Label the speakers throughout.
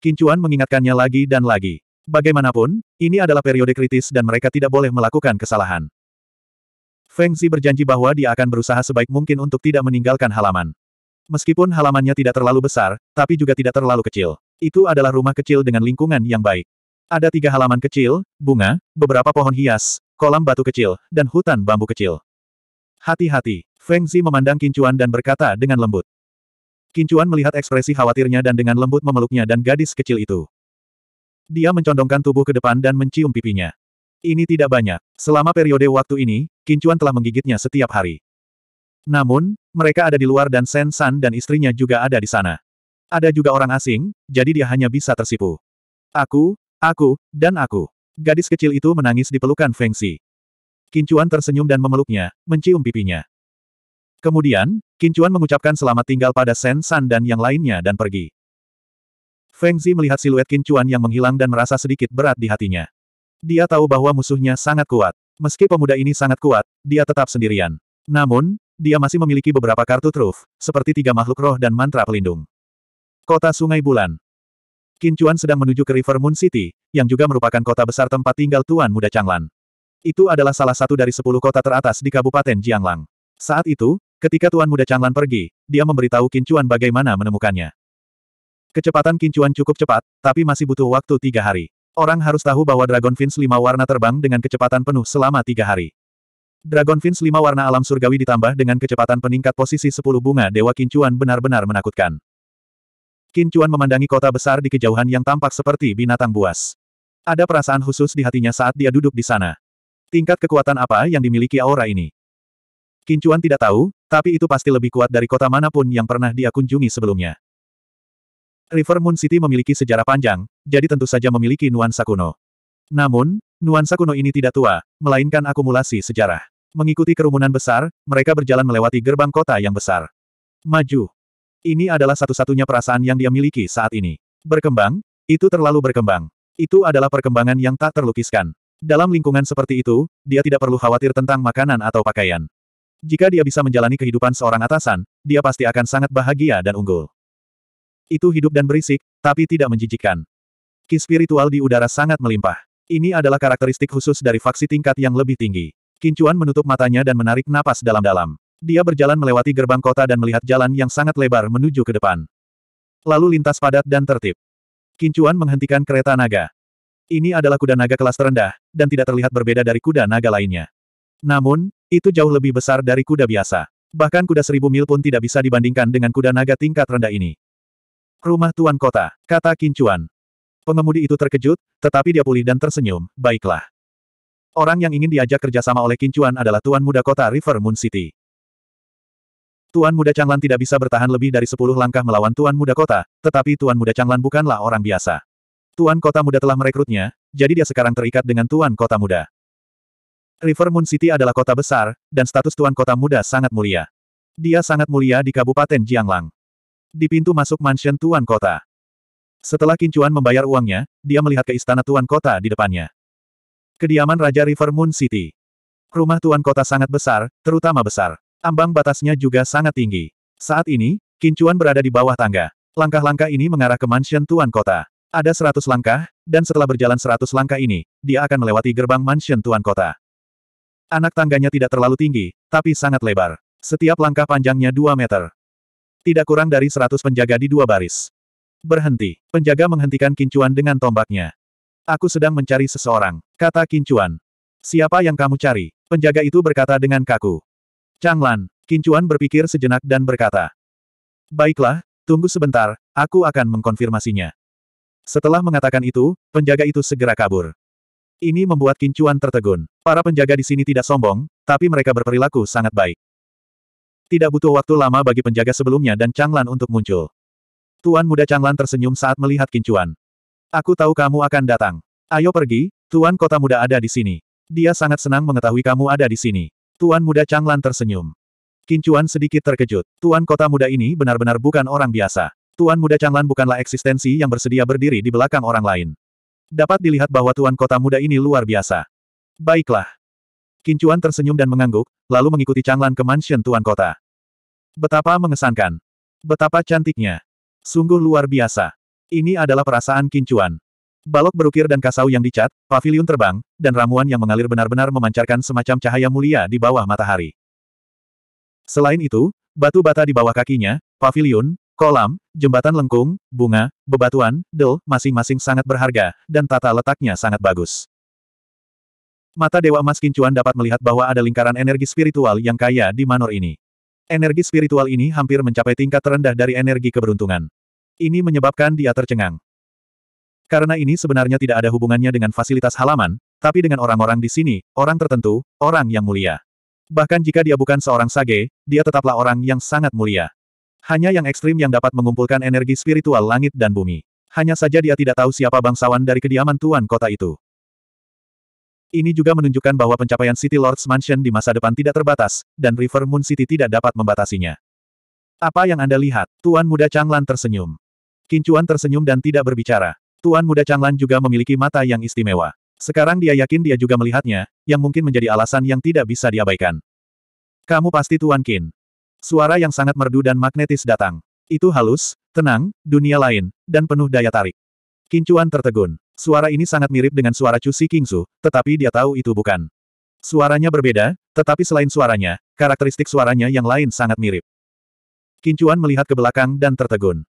Speaker 1: Kincuan mengingatkannya lagi dan lagi. Bagaimanapun, ini adalah periode kritis dan mereka tidak boleh melakukan kesalahan. Feng Zi berjanji bahwa dia akan berusaha sebaik mungkin untuk tidak meninggalkan halaman. Meskipun halamannya tidak terlalu besar, tapi juga tidak terlalu kecil. Itu adalah rumah kecil dengan lingkungan yang baik. Ada tiga halaman kecil, bunga, beberapa pohon hias, kolam batu kecil, dan hutan bambu kecil. Hati-hati, Feng Zi memandang Kincuan dan berkata dengan lembut. Kincuan melihat ekspresi khawatirnya dan dengan lembut memeluknya dan gadis kecil itu. Dia mencondongkan tubuh ke depan dan mencium pipinya. Ini tidak banyak. Selama periode waktu ini, Kincuan telah menggigitnya setiap hari. Namun, mereka ada di luar dan Sen San dan istrinya juga ada di sana. Ada juga orang asing, jadi dia hanya bisa tersipu. Aku, aku, dan aku. Gadis kecil itu menangis di pelukan Feng Xi. Kincuan tersenyum dan memeluknya, mencium pipinya. Kemudian, Kincuan mengucapkan selamat tinggal pada Shen San dan yang lainnya dan pergi. Feng Zi melihat siluet Kincuan yang menghilang dan merasa sedikit berat di hatinya. Dia tahu bahwa musuhnya sangat kuat. Meski pemuda ini sangat kuat, dia tetap sendirian. Namun, dia masih memiliki beberapa kartu truf, seperti tiga makhluk roh dan mantra pelindung. Kota Sungai Bulan Kincuan sedang menuju ke River Moon City, yang juga merupakan kota besar tempat tinggal Tuan Muda Changlan. Itu adalah salah satu dari sepuluh kota teratas di Kabupaten Jianglang. Saat itu, Ketika Tuan Muda Changlan pergi, dia memberitahu Kincuan bagaimana menemukannya. Kecepatan Kincuan cukup cepat, tapi masih butuh waktu tiga hari. Orang harus tahu bahwa Dragon Fins lima warna terbang dengan kecepatan penuh selama tiga hari. Dragon Fins lima warna alam surgawi ditambah dengan kecepatan peningkat posisi sepuluh bunga Dewa Kincuan benar-benar menakutkan. Kincuan memandangi kota besar di kejauhan yang tampak seperti binatang buas. Ada perasaan khusus di hatinya saat dia duduk di sana. Tingkat kekuatan apa yang dimiliki aura ini? Kincuan tidak tahu, tapi itu pasti lebih kuat dari kota manapun yang pernah dia kunjungi sebelumnya. River Moon City memiliki sejarah panjang, jadi tentu saja memiliki nuansa kuno. Namun, nuansa kuno ini tidak tua, melainkan akumulasi sejarah. Mengikuti kerumunan besar, mereka berjalan melewati gerbang kota yang besar. Maju. Ini adalah satu-satunya perasaan yang dia miliki saat ini. Berkembang, itu terlalu berkembang. Itu adalah perkembangan yang tak terlukiskan. Dalam lingkungan seperti itu, dia tidak perlu khawatir tentang makanan atau pakaian. Jika dia bisa menjalani kehidupan seorang atasan, dia pasti akan sangat bahagia dan unggul. Itu hidup dan berisik, tapi tidak menjijikkan. Ki spiritual di udara sangat melimpah. Ini adalah karakteristik khusus dari faksi tingkat yang lebih tinggi. Kincuan menutup matanya dan menarik napas dalam-dalam. Dia berjalan melewati gerbang kota dan melihat jalan yang sangat lebar menuju ke depan. Lalu lintas padat dan tertib. Kincuan menghentikan kereta naga. Ini adalah kuda naga kelas terendah, dan tidak terlihat berbeda dari kuda naga lainnya. Namun, itu jauh lebih besar dari kuda biasa. Bahkan kuda seribu mil pun tidak bisa dibandingkan dengan kuda naga tingkat rendah ini. Rumah Tuan Kota, kata Kincuan. Pengemudi itu terkejut, tetapi dia pulih dan tersenyum, baiklah. Orang yang ingin diajak kerjasama oleh Kincuan adalah Tuan Muda Kota River Moon City. Tuan Muda Changlan tidak bisa bertahan lebih dari sepuluh langkah melawan Tuan Muda Kota, tetapi Tuan Muda Changlan bukanlah orang biasa. Tuan Kota Muda telah merekrutnya, jadi dia sekarang terikat dengan Tuan Kota Muda. River Moon City adalah kota besar, dan status tuan kota muda sangat mulia. Dia sangat mulia di Kabupaten Jianglang. Di pintu masuk mansion tuan kota. Setelah Kincuan membayar uangnya, dia melihat ke istana tuan kota di depannya. Kediaman Raja River Moon City. Rumah tuan kota sangat besar, terutama besar. Ambang batasnya juga sangat tinggi. Saat ini, Kincuan berada di bawah tangga. Langkah-langkah ini mengarah ke mansion tuan kota. Ada seratus langkah, dan setelah berjalan seratus langkah ini, dia akan melewati gerbang mansion tuan kota. Anak tangganya tidak terlalu tinggi, tapi sangat lebar. Setiap langkah panjangnya 2 meter. Tidak kurang dari 100 penjaga di dua baris. Berhenti. Penjaga menghentikan Kincuan dengan tombaknya. Aku sedang mencari seseorang, kata Kincuan. Siapa yang kamu cari? Penjaga itu berkata dengan kaku. Changlan, Kincuan berpikir sejenak dan berkata. Baiklah, tunggu sebentar, aku akan mengkonfirmasinya. Setelah mengatakan itu, penjaga itu segera kabur. Ini membuat Kincuan tertegun. Para penjaga di sini tidak sombong, tapi mereka berperilaku sangat baik. Tidak butuh waktu lama bagi penjaga sebelumnya dan Changlan untuk muncul. Tuan muda Changlan tersenyum saat melihat Kincuan. Aku tahu kamu akan datang. Ayo pergi, Tuan kota muda ada di sini. Dia sangat senang mengetahui kamu ada di sini. Tuan muda Changlan tersenyum. Kincuan sedikit terkejut. Tuan kota muda ini benar-benar bukan orang biasa. Tuan muda Changlan bukanlah eksistensi yang bersedia berdiri di belakang orang lain. Dapat dilihat bahwa Tuan kota muda ini luar biasa. Baiklah. Kincuan tersenyum dan mengangguk, lalu mengikuti Changlan ke mansion tuan kota. Betapa mengesankan. Betapa cantiknya. Sungguh luar biasa. Ini adalah perasaan Kincuan. Balok berukir dan kasau yang dicat, pavilion terbang, dan ramuan yang mengalir benar-benar memancarkan semacam cahaya mulia di bawah matahari. Selain itu, batu bata di bawah kakinya, pavilion, kolam, jembatan lengkung, bunga, bebatuan, del, masing-masing sangat berharga, dan tata letaknya sangat bagus. Mata Dewa Emas Kincuan dapat melihat bahwa ada lingkaran energi spiritual yang kaya di manor ini. Energi spiritual ini hampir mencapai tingkat terendah dari energi keberuntungan. Ini menyebabkan dia tercengang. Karena ini sebenarnya tidak ada hubungannya dengan fasilitas halaman, tapi dengan orang-orang di sini, orang tertentu, orang yang mulia. Bahkan jika dia bukan seorang sage, dia tetaplah orang yang sangat mulia. Hanya yang ekstrim yang dapat mengumpulkan energi spiritual langit dan bumi. Hanya saja dia tidak tahu siapa bangsawan dari kediaman tuan kota itu. Ini juga menunjukkan bahwa pencapaian City Lord's Mansion di masa depan tidak terbatas, dan River Moon City tidak dapat membatasinya. Apa yang Anda lihat? Tuan Muda Changlan tersenyum. Kincuan tersenyum dan tidak berbicara. Tuan Muda Changlan juga memiliki mata yang istimewa. Sekarang dia yakin dia juga melihatnya, yang mungkin menjadi alasan yang tidak bisa diabaikan. Kamu pasti Tuan Kin. Suara yang sangat merdu dan magnetis datang. Itu halus, tenang, dunia lain, dan penuh daya tarik. Kincuan tertegun. Suara ini sangat mirip dengan suara Si Kingsu, tetapi dia tahu itu bukan. Suaranya berbeda, tetapi selain suaranya, karakteristik suaranya yang lain sangat mirip. Kincuan melihat ke belakang dan tertegun.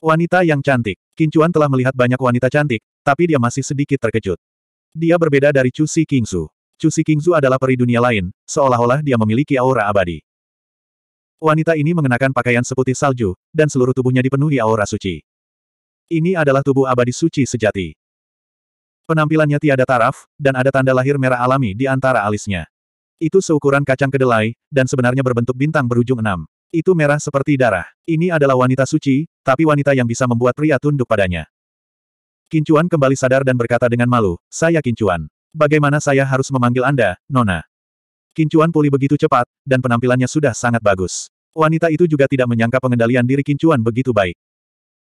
Speaker 1: Wanita yang cantik. Kincuan telah melihat banyak wanita cantik, tapi dia masih sedikit terkejut. Dia berbeda dari Si Kingsu. Si Kingsu adalah peri dunia lain, seolah-olah dia memiliki aura abadi. Wanita ini mengenakan pakaian seputih salju, dan seluruh tubuhnya dipenuhi aura suci. Ini adalah tubuh abadi suci sejati. Penampilannya tiada taraf, dan ada tanda lahir merah alami di antara alisnya. Itu seukuran kacang kedelai, dan sebenarnya berbentuk bintang berujung enam. Itu merah seperti darah. Ini adalah wanita suci, tapi wanita yang bisa membuat pria tunduk padanya. Kincuan kembali sadar dan berkata dengan malu, saya Kincuan. Bagaimana saya harus memanggil Anda, Nona? Kincuan pulih begitu cepat, dan penampilannya sudah sangat bagus. Wanita itu juga tidak menyangka pengendalian diri Kincuan begitu baik.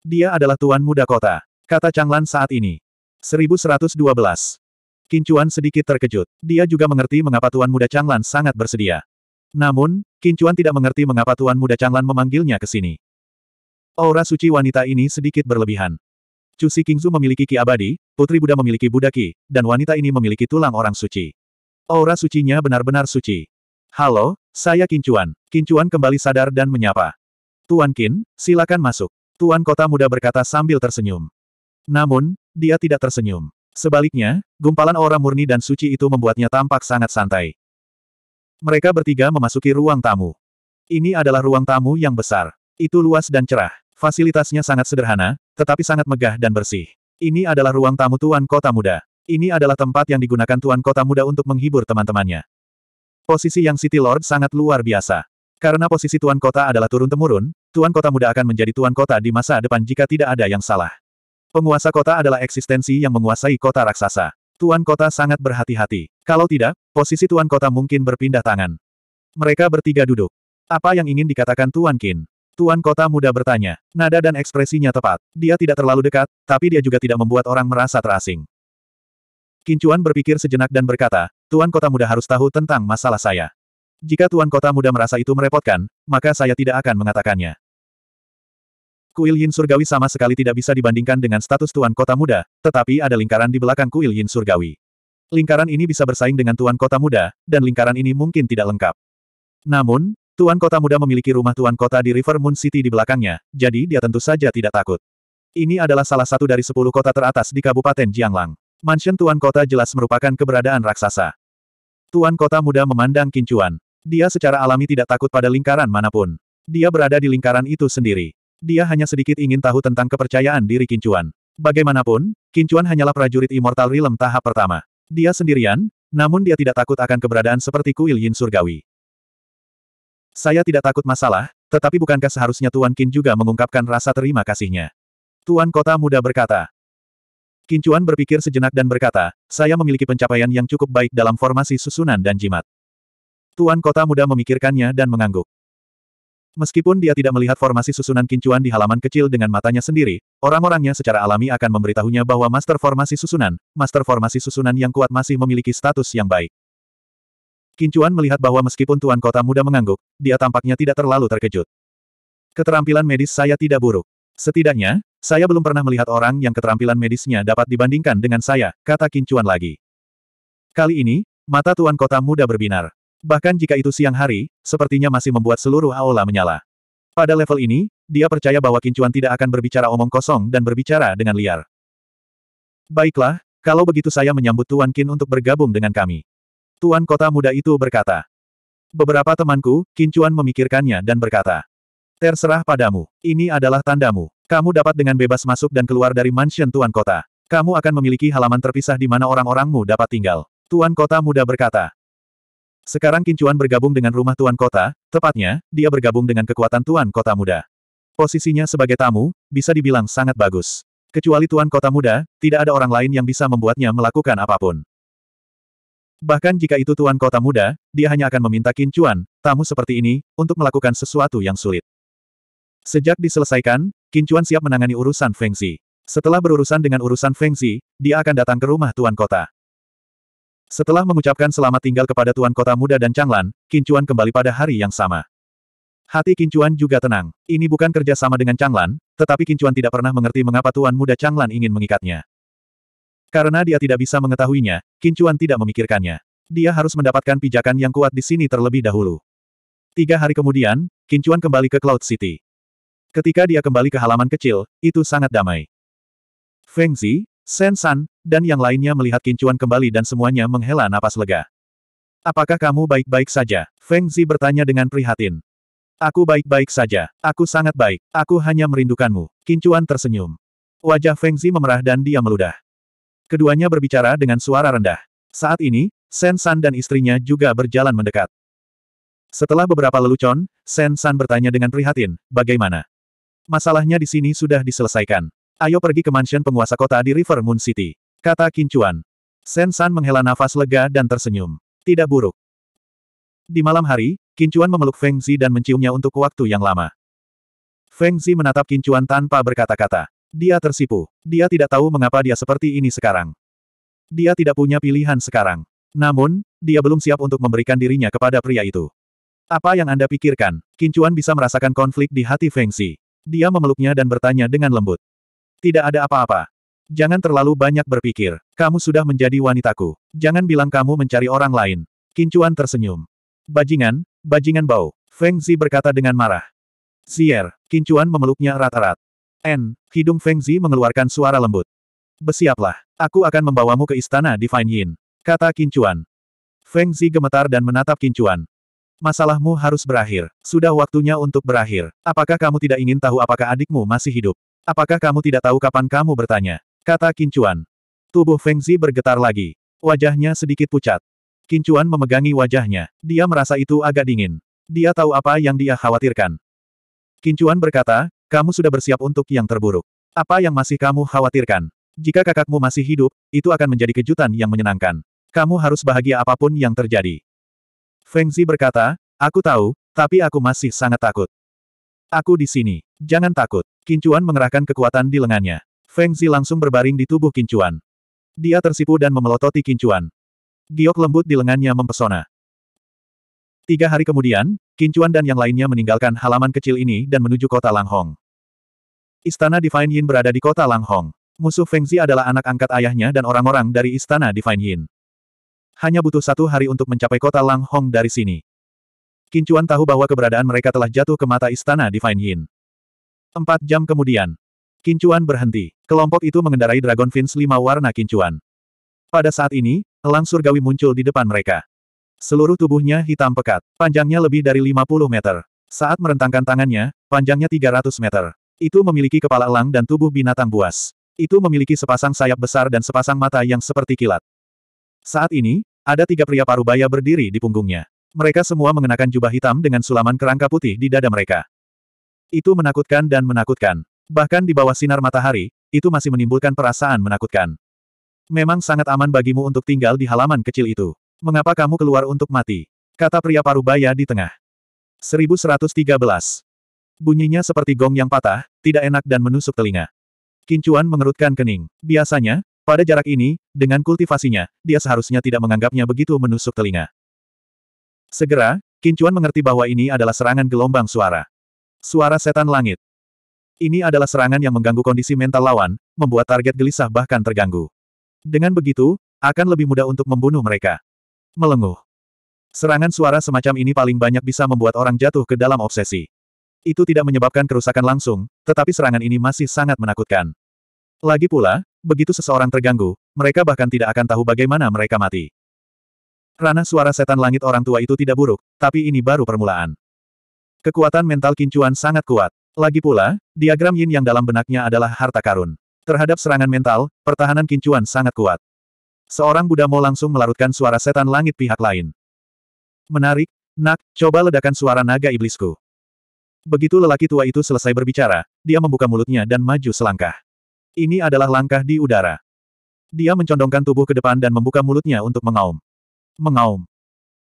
Speaker 1: Dia adalah tuan muda kota, kata Changlan saat ini. 1112. Kincuan sedikit terkejut. Dia juga mengerti mengapa Tuan Muda Changlan sangat bersedia. Namun, Kincuan tidak mengerti mengapa Tuan Muda Changlan memanggilnya ke sini. Aura suci wanita ini sedikit berlebihan. Cusi Kingzu memiliki ki abadi, Putri Buddha memiliki Buddha ki, dan wanita ini memiliki tulang orang suci. Aura sucinya benar-benar suci. Halo, saya Kincuan. Kincuan kembali sadar dan menyapa. Tuan Kin, silakan masuk. Tuan Kota Muda berkata sambil tersenyum. Namun, dia tidak tersenyum. Sebaliknya, gumpalan aura murni dan suci itu membuatnya tampak sangat santai. Mereka bertiga memasuki ruang tamu. Ini adalah ruang tamu yang besar. Itu luas dan cerah. Fasilitasnya sangat sederhana, tetapi sangat megah dan bersih. Ini adalah ruang tamu Tuan Kota Muda. Ini adalah tempat yang digunakan Tuan Kota Muda untuk menghibur teman-temannya. Posisi yang City Lord sangat luar biasa. Karena posisi Tuan Kota adalah turun-temurun, Tuan Kota Muda akan menjadi Tuan Kota di masa depan jika tidak ada yang salah. Penguasa kota adalah eksistensi yang menguasai kota raksasa. Tuan kota sangat berhati-hati. Kalau tidak, posisi tuan kota mungkin berpindah tangan. Mereka bertiga duduk. Apa yang ingin dikatakan Tuan Qin? Tuan kota muda bertanya. Nada dan ekspresinya tepat. Dia tidak terlalu dekat, tapi dia juga tidak membuat orang merasa terasing. Kincuan berpikir sejenak dan berkata, Tuan kota muda harus tahu tentang masalah saya. Jika Tuan kota muda merasa itu merepotkan, maka saya tidak akan mengatakannya kuil Yin Surgawi sama sekali tidak bisa dibandingkan dengan status Tuan Kota Muda, tetapi ada lingkaran di belakang kuil Yin Surgawi. Lingkaran ini bisa bersaing dengan Tuan Kota Muda, dan lingkaran ini mungkin tidak lengkap. Namun, Tuan Kota Muda memiliki rumah Tuan Kota di River Moon City di belakangnya, jadi dia tentu saja tidak takut. Ini adalah salah satu dari sepuluh kota teratas di Kabupaten Jianglang. Mansion Tuan Kota jelas merupakan keberadaan raksasa. Tuan Kota Muda memandang Kincuan. Dia secara alami tidak takut pada lingkaran manapun. Dia berada di lingkaran itu sendiri. Dia hanya sedikit ingin tahu tentang kepercayaan diri Kincuan. Bagaimanapun, Kincuan hanyalah prajurit Immortal Realm tahap pertama. Dia sendirian, namun dia tidak takut akan keberadaan seperti kuil Yin Surgawi. Saya tidak takut masalah, tetapi bukankah seharusnya Tuan Kin juga mengungkapkan rasa terima kasihnya? Tuan Kota Muda berkata. Kincuan berpikir sejenak dan berkata, saya memiliki pencapaian yang cukup baik dalam formasi susunan dan jimat. Tuan Kota Muda memikirkannya dan mengangguk. Meskipun dia tidak melihat formasi susunan kincuan di halaman kecil dengan matanya sendiri, orang-orangnya secara alami akan memberitahunya bahwa master formasi susunan, master formasi susunan yang kuat masih memiliki status yang baik. Kincuan melihat bahwa meskipun tuan kota muda mengangguk, dia tampaknya tidak terlalu terkejut. Keterampilan medis saya tidak buruk. Setidaknya, saya belum pernah melihat orang yang keterampilan medisnya dapat dibandingkan dengan saya, kata Kincuan lagi. Kali ini, mata tuan kota muda berbinar. Bahkan jika itu siang hari, sepertinya masih membuat seluruh aula menyala. Pada level ini, dia percaya bahwa Kincuan tidak akan berbicara omong kosong dan berbicara dengan liar. Baiklah, kalau begitu saya menyambut Tuan Kin untuk bergabung dengan kami. Tuan kota muda itu berkata. Beberapa temanku, Kincuan memikirkannya dan berkata. Terserah padamu. Ini adalah tandamu. Kamu dapat dengan bebas masuk dan keluar dari mansion Tuan Kota. Kamu akan memiliki halaman terpisah di mana orang-orangmu dapat tinggal. Tuan Kota Muda berkata. Sekarang Kincuan bergabung dengan rumah Tuan Kota, tepatnya, dia bergabung dengan kekuatan Tuan Kota Muda. Posisinya sebagai tamu, bisa dibilang sangat bagus. Kecuali Tuan Kota Muda, tidak ada orang lain yang bisa membuatnya melakukan apapun. Bahkan jika itu Tuan Kota Muda, dia hanya akan meminta Kincuan, tamu seperti ini, untuk melakukan sesuatu yang sulit. Sejak diselesaikan, Kincuan siap menangani urusan Feng Setelah berurusan dengan urusan Feng dia akan datang ke rumah Tuan Kota. Setelah mengucapkan selamat tinggal kepada Tuan Kota Muda dan Changlan, Kincuan kembali pada hari yang sama. Hati Kincuan juga tenang. Ini bukan kerja sama dengan Changlan, tetapi Kincuan tidak pernah mengerti mengapa Tuan Muda Changlan ingin mengikatnya. Karena dia tidak bisa mengetahuinya, Kincuan tidak memikirkannya. Dia harus mendapatkan pijakan yang kuat di sini terlebih dahulu. Tiga hari kemudian, Kincuan kembali ke Cloud City. Ketika dia kembali ke halaman kecil, itu sangat damai. Feng Zi, Sen San, dan yang lainnya melihat kincuan kembali dan semuanya menghela napas lega. Apakah kamu baik-baik saja? Feng Zi bertanya dengan prihatin. Aku baik-baik saja. Aku sangat baik. Aku hanya merindukanmu. Kincuan tersenyum. Wajah Feng Zi memerah dan dia meludah. Keduanya berbicara dengan suara rendah. Saat ini, Sen San dan istrinya juga berjalan mendekat. Setelah beberapa lelucon, Sen San bertanya dengan prihatin, bagaimana? Masalahnya di sini sudah diselesaikan. Ayo pergi ke mansion penguasa kota di River Moon City. Kata Kincuan. Sen San menghela nafas lega dan tersenyum. Tidak buruk. Di malam hari, Kincuan memeluk Feng Zi dan menciumnya untuk waktu yang lama. Feng Zi menatap Kincuan tanpa berkata-kata. Dia tersipu. Dia tidak tahu mengapa dia seperti ini sekarang. Dia tidak punya pilihan sekarang. Namun, dia belum siap untuk memberikan dirinya kepada pria itu. Apa yang Anda pikirkan? Kincuan bisa merasakan konflik di hati Feng Zi. Dia memeluknya dan bertanya dengan lembut. Tidak ada apa-apa. Jangan terlalu banyak berpikir. Kamu sudah menjadi wanitaku. Jangan bilang kamu mencari orang lain. Kincuan tersenyum. Bajingan, bajingan bau. Feng Zi berkata dengan marah. Si'er, Kincuan memeluknya erat-erat. N, hidung Feng Zi mengeluarkan suara lembut. Besiaplah, aku akan membawamu ke istana Divine Yin. Kata Kincuan. Feng Zi gemetar dan menatap Kincuan. Masalahmu harus berakhir. Sudah waktunya untuk berakhir. Apakah kamu tidak ingin tahu apakah adikmu masih hidup? Apakah kamu tidak tahu kapan kamu bertanya? Kata Kincuan. Tubuh Feng Zi bergetar lagi. Wajahnya sedikit pucat. Kincuan memegangi wajahnya. Dia merasa itu agak dingin. Dia tahu apa yang dia khawatirkan. Kincuan berkata, kamu sudah bersiap untuk yang terburuk. Apa yang masih kamu khawatirkan? Jika kakakmu masih hidup, itu akan menjadi kejutan yang menyenangkan. Kamu harus bahagia apapun yang terjadi. Feng Zi berkata, aku tahu, tapi aku masih sangat takut. Aku di sini. Jangan takut. Kincuan mengerahkan kekuatan di lengannya. Feng Zi langsung berbaring di tubuh Kincuan. Dia tersipu dan memelototi Kincuan. Giok lembut di lengannya mempesona. Tiga hari kemudian, Kincuan dan yang lainnya meninggalkan halaman kecil ini dan menuju kota Langhong. Istana Divine Yin berada di kota Langhong. Musuh Feng Zi adalah anak angkat ayahnya dan orang-orang dari Istana Divine Yin. Hanya butuh satu hari untuk mencapai kota Langhong dari sini. Kincuan tahu bahwa keberadaan mereka telah jatuh ke mata Istana Divine Yin. Empat jam kemudian. Kincuan berhenti. Kelompok itu mengendarai Dragon Fins lima warna kincuan. Pada saat ini, elang surgawi muncul di depan mereka. Seluruh tubuhnya hitam pekat. Panjangnya lebih dari 50 meter. Saat merentangkan tangannya, panjangnya 300 meter. Itu memiliki kepala elang dan tubuh binatang buas. Itu memiliki sepasang sayap besar dan sepasang mata yang seperti kilat. Saat ini, ada tiga pria parubaya berdiri di punggungnya. Mereka semua mengenakan jubah hitam dengan sulaman kerangka putih di dada mereka. Itu menakutkan dan menakutkan. Bahkan di bawah sinar matahari, itu masih menimbulkan perasaan menakutkan. Memang sangat aman bagimu untuk tinggal di halaman kecil itu. Mengapa kamu keluar untuk mati? Kata pria parubaya di tengah. 1113. Bunyinya seperti gong yang patah, tidak enak dan menusuk telinga. Kincuan mengerutkan kening. Biasanya, pada jarak ini, dengan kultivasinya, dia seharusnya tidak menganggapnya begitu menusuk telinga. Segera, Kincuan mengerti bahwa ini adalah serangan gelombang suara. Suara setan langit. Ini adalah serangan yang mengganggu kondisi mental lawan, membuat target gelisah bahkan terganggu. Dengan begitu, akan lebih mudah untuk membunuh mereka. Melenguh. Serangan suara semacam ini paling banyak bisa membuat orang jatuh ke dalam obsesi. Itu tidak menyebabkan kerusakan langsung, tetapi serangan ini masih sangat menakutkan. Lagi pula, begitu seseorang terganggu, mereka bahkan tidak akan tahu bagaimana mereka mati. Ranah suara setan langit orang tua itu tidak buruk, tapi ini baru permulaan. Kekuatan mental Kincuan sangat kuat. Lagi pula, diagram yin yang dalam benaknya adalah harta karun. Terhadap serangan mental, pertahanan Kincuan sangat kuat. Seorang Buddha Mo langsung melarutkan suara setan langit pihak lain. Menarik, nak, coba ledakan suara naga iblisku. Begitu lelaki tua itu selesai berbicara, dia membuka mulutnya dan maju selangkah. Ini adalah langkah di udara. Dia mencondongkan tubuh ke depan dan membuka mulutnya untuk mengaum. Mengaum.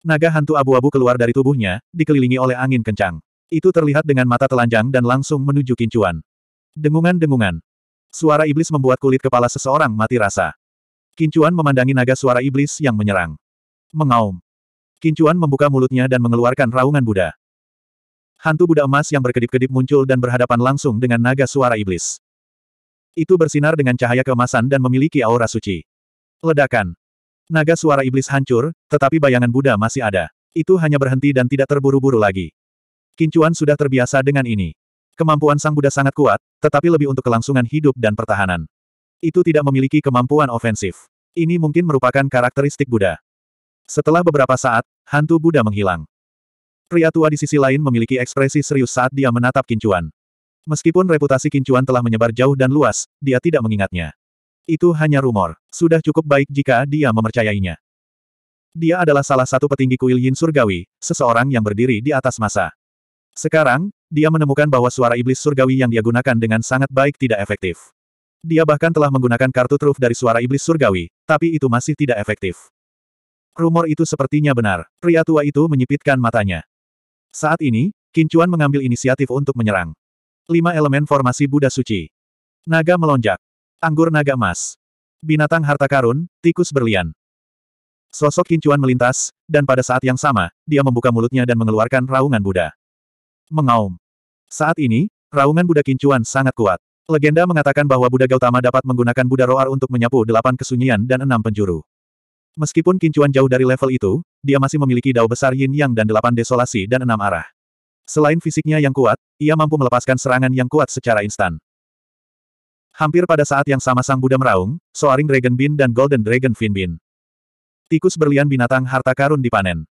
Speaker 1: Naga hantu abu-abu keluar dari tubuhnya, dikelilingi oleh angin kencang. Itu terlihat dengan mata telanjang dan langsung menuju kincuan. Dengungan-dengungan. Suara iblis membuat kulit kepala seseorang mati rasa. Kincuan memandangi naga suara iblis yang menyerang. Mengaum. Kincuan membuka mulutnya dan mengeluarkan raungan Buddha. Hantu Buddha emas yang berkedip-kedip muncul dan berhadapan langsung dengan naga suara iblis. Itu bersinar dengan cahaya kemasan dan memiliki aura suci. Ledakan. Naga suara iblis hancur, tetapi bayangan Buddha masih ada. Itu hanya berhenti dan tidak terburu-buru lagi. Kincuan sudah terbiasa dengan ini. Kemampuan sang Buddha sangat kuat, tetapi lebih untuk kelangsungan hidup dan pertahanan. Itu tidak memiliki kemampuan ofensif. Ini mungkin merupakan karakteristik Buddha. Setelah beberapa saat, hantu Buddha menghilang. Pria tua di sisi lain memiliki ekspresi serius saat dia menatap Kincuan. Meskipun reputasi Kincuan telah menyebar jauh dan luas, dia tidak mengingatnya. Itu hanya rumor. Sudah cukup baik jika dia mempercayainya. Dia adalah salah satu petinggi kuil Yin Surgawi, seseorang yang berdiri di atas masa. Sekarang, dia menemukan bahwa suara iblis surgawi yang dia gunakan dengan sangat baik tidak efektif. Dia bahkan telah menggunakan kartu truf dari suara iblis surgawi, tapi itu masih tidak efektif. Rumor itu sepertinya benar. Pria tua itu menyipitkan matanya. Saat ini, Kincuan mengambil inisiatif untuk menyerang. Lima elemen formasi Buddha Suci. Naga melonjak. Anggur naga Emas, Binatang harta karun, tikus berlian. Sosok kincuan melintas, dan pada saat yang sama, dia membuka mulutnya dan mengeluarkan raungan Buddha. Mengaum. Saat ini, raungan Buddha kincuan sangat kuat. Legenda mengatakan bahwa Buddha Gautama dapat menggunakan Buddha Roar untuk menyapu delapan kesunyian dan enam penjuru. Meskipun kincuan jauh dari level itu, dia masih memiliki dao besar yin yang dan delapan desolasi dan enam arah. Selain fisiknya yang kuat, ia mampu melepaskan serangan yang kuat secara instan. Hampir pada saat yang sama Sang Buddha meraung, Soaring Dragon Bean dan Golden Dragon Fin Bean. Tikus berlian binatang harta karun dipanen.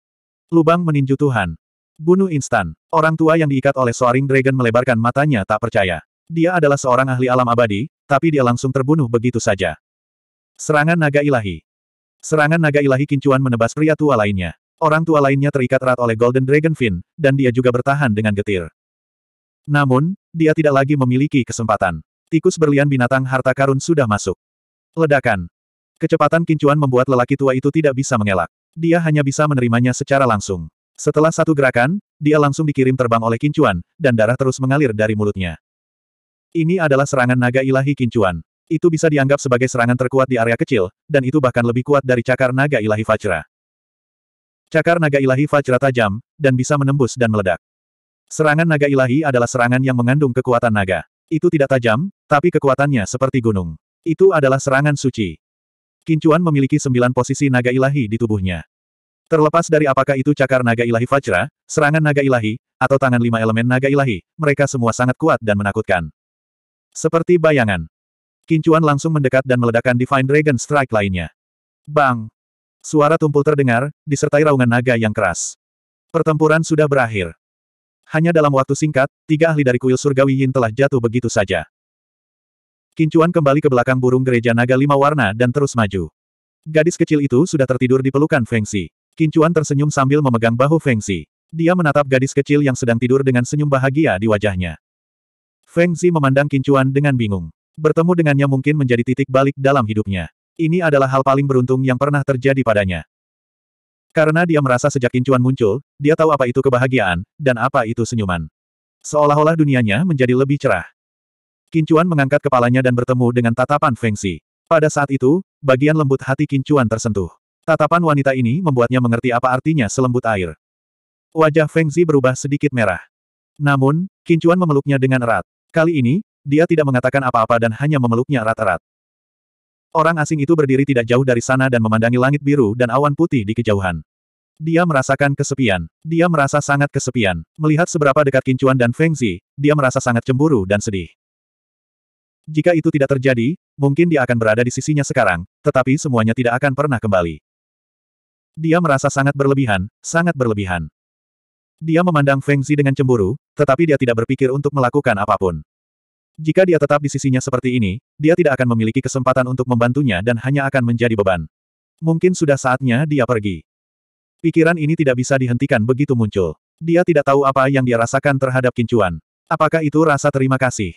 Speaker 1: Lubang meninju Tuhan. Bunuh instan. Orang tua yang diikat oleh Soaring Dragon melebarkan matanya tak percaya. Dia adalah seorang ahli alam abadi, tapi dia langsung terbunuh begitu saja. Serangan naga ilahi. Serangan naga ilahi kincuan menebas pria tua lainnya. Orang tua lainnya terikat erat oleh Golden Dragon Fin, dan dia juga bertahan dengan getir. Namun, dia tidak lagi memiliki kesempatan. Tikus berlian binatang harta karun sudah masuk. Ledakan. Kecepatan kincuan membuat lelaki tua itu tidak bisa mengelak. Dia hanya bisa menerimanya secara langsung. Setelah satu gerakan, dia langsung dikirim terbang oleh kincuan, dan darah terus mengalir dari mulutnya. Ini adalah serangan naga ilahi kincuan. Itu bisa dianggap sebagai serangan terkuat di area kecil, dan itu bahkan lebih kuat dari cakar naga ilahi Fajra. Cakar naga ilahi Fajra tajam, dan bisa menembus dan meledak. Serangan naga ilahi adalah serangan yang mengandung kekuatan naga. Itu tidak tajam, tapi kekuatannya seperti gunung. Itu adalah serangan suci. Kincuan memiliki sembilan posisi naga ilahi di tubuhnya. Terlepas dari apakah itu cakar naga ilahi Vajra, serangan naga ilahi, atau tangan lima elemen naga ilahi, mereka semua sangat kuat dan menakutkan. Seperti bayangan. Kincuan langsung mendekat dan meledakkan Divine Dragon Strike lainnya. Bang! Suara tumpul terdengar, disertai raungan naga yang keras. Pertempuran sudah berakhir. Hanya dalam waktu singkat, tiga ahli dari kuil surgawi Yin telah jatuh begitu saja. Kincuan kembali ke belakang burung gereja naga lima warna dan terus maju. Gadis kecil itu sudah tertidur di pelukan Feng Xi. Kincuan tersenyum sambil memegang bahu Feng Xi. Dia menatap gadis kecil yang sedang tidur dengan senyum bahagia di wajahnya. Feng Xi memandang Kincuan dengan bingung. Bertemu dengannya mungkin menjadi titik balik dalam hidupnya. Ini adalah hal paling beruntung yang pernah terjadi padanya. Karena dia merasa sejak kincuan muncul, dia tahu apa itu kebahagiaan, dan apa itu senyuman. Seolah-olah dunianya menjadi lebih cerah. Kincuan mengangkat kepalanya dan bertemu dengan tatapan Feng Xi. Pada saat itu, bagian lembut hati kincuan tersentuh. Tatapan wanita ini membuatnya mengerti apa artinya selembut air. Wajah Feng Xi berubah sedikit merah. Namun, kincuan memeluknya dengan erat. Kali ini, dia tidak mengatakan apa-apa dan hanya memeluknya erat-erat. Orang asing itu berdiri tidak jauh dari sana dan memandangi langit biru dan awan putih di kejauhan. Dia merasakan kesepian. Dia merasa sangat kesepian. Melihat seberapa dekat Kincuan dan Feng Zi, dia merasa sangat cemburu dan sedih. Jika itu tidak terjadi, mungkin dia akan berada di sisinya sekarang, tetapi semuanya tidak akan pernah kembali. Dia merasa sangat berlebihan, sangat berlebihan. Dia memandang Feng Zi dengan cemburu, tetapi dia tidak berpikir untuk melakukan apapun. Jika dia tetap di sisinya seperti ini, dia tidak akan memiliki kesempatan untuk membantunya dan hanya akan menjadi beban. Mungkin sudah saatnya dia pergi. Pikiran ini tidak bisa dihentikan begitu muncul. Dia tidak tahu apa yang dia rasakan terhadap Kincuan. Apakah itu rasa terima kasih?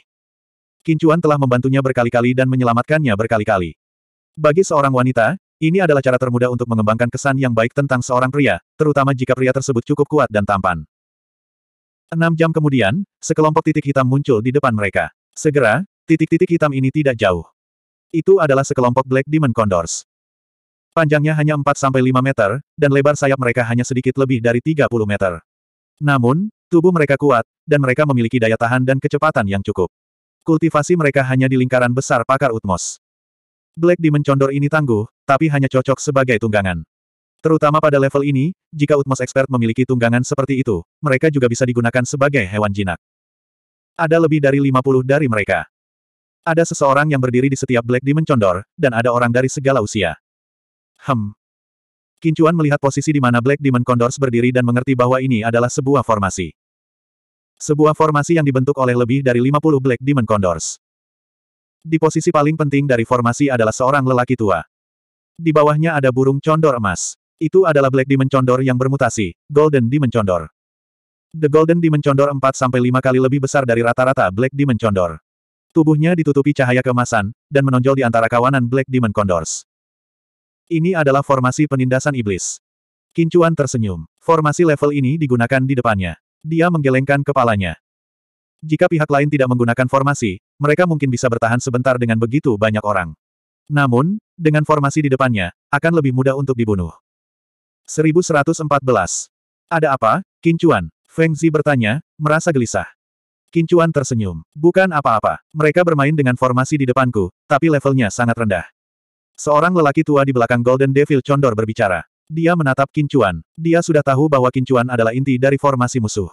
Speaker 1: Kincuan telah membantunya berkali-kali dan menyelamatkannya berkali-kali. Bagi seorang wanita, ini adalah cara termudah untuk mengembangkan kesan yang baik tentang seorang pria, terutama jika pria tersebut cukup kuat dan tampan. Enam jam kemudian, sekelompok titik hitam muncul di depan mereka. Segera, titik-titik hitam ini tidak jauh. Itu adalah sekelompok Black Demon Condors. Panjangnya hanya 4-5 meter, dan lebar sayap mereka hanya sedikit lebih dari 30 meter. Namun, tubuh mereka kuat, dan mereka memiliki daya tahan dan kecepatan yang cukup. Kultivasi mereka hanya di lingkaran besar pakar Utmos. Black Demon Condor ini tangguh, tapi hanya cocok sebagai tunggangan. Terutama pada level ini, jika Utmos Expert memiliki tunggangan seperti itu, mereka juga bisa digunakan sebagai hewan jinak. Ada lebih dari 50 dari mereka. Ada seseorang yang berdiri di setiap Black Demon Condor, dan ada orang dari segala usia. Hem. Kincuan melihat posisi di mana Black Demon Condors berdiri dan mengerti bahwa ini adalah sebuah formasi. Sebuah formasi yang dibentuk oleh lebih dari 50 Black Demon Condors. Di posisi paling penting dari formasi adalah seorang lelaki tua. Di bawahnya ada burung condor emas. Itu adalah Black Demon Condor yang bermutasi, Golden Demon Condor. The Golden Demon Condor 4-5 kali lebih besar dari rata-rata Black Demon Condor. Tubuhnya ditutupi cahaya kemasan dan menonjol di antara kawanan Black Demon Condors. Ini adalah formasi penindasan iblis. Kincuan tersenyum. Formasi level ini digunakan di depannya. Dia menggelengkan kepalanya. Jika pihak lain tidak menggunakan formasi, mereka mungkin bisa bertahan sebentar dengan begitu banyak orang. Namun, dengan formasi di depannya, akan lebih mudah untuk dibunuh. 1114. Ada apa, Kincuan? Feng Zi bertanya, merasa gelisah. Kincuan tersenyum. Bukan apa-apa, mereka bermain dengan formasi di depanku, tapi levelnya sangat rendah. Seorang lelaki tua di belakang Golden Devil Condor berbicara. Dia menatap Kincuan. Dia sudah tahu bahwa Kincuan adalah inti dari formasi musuh.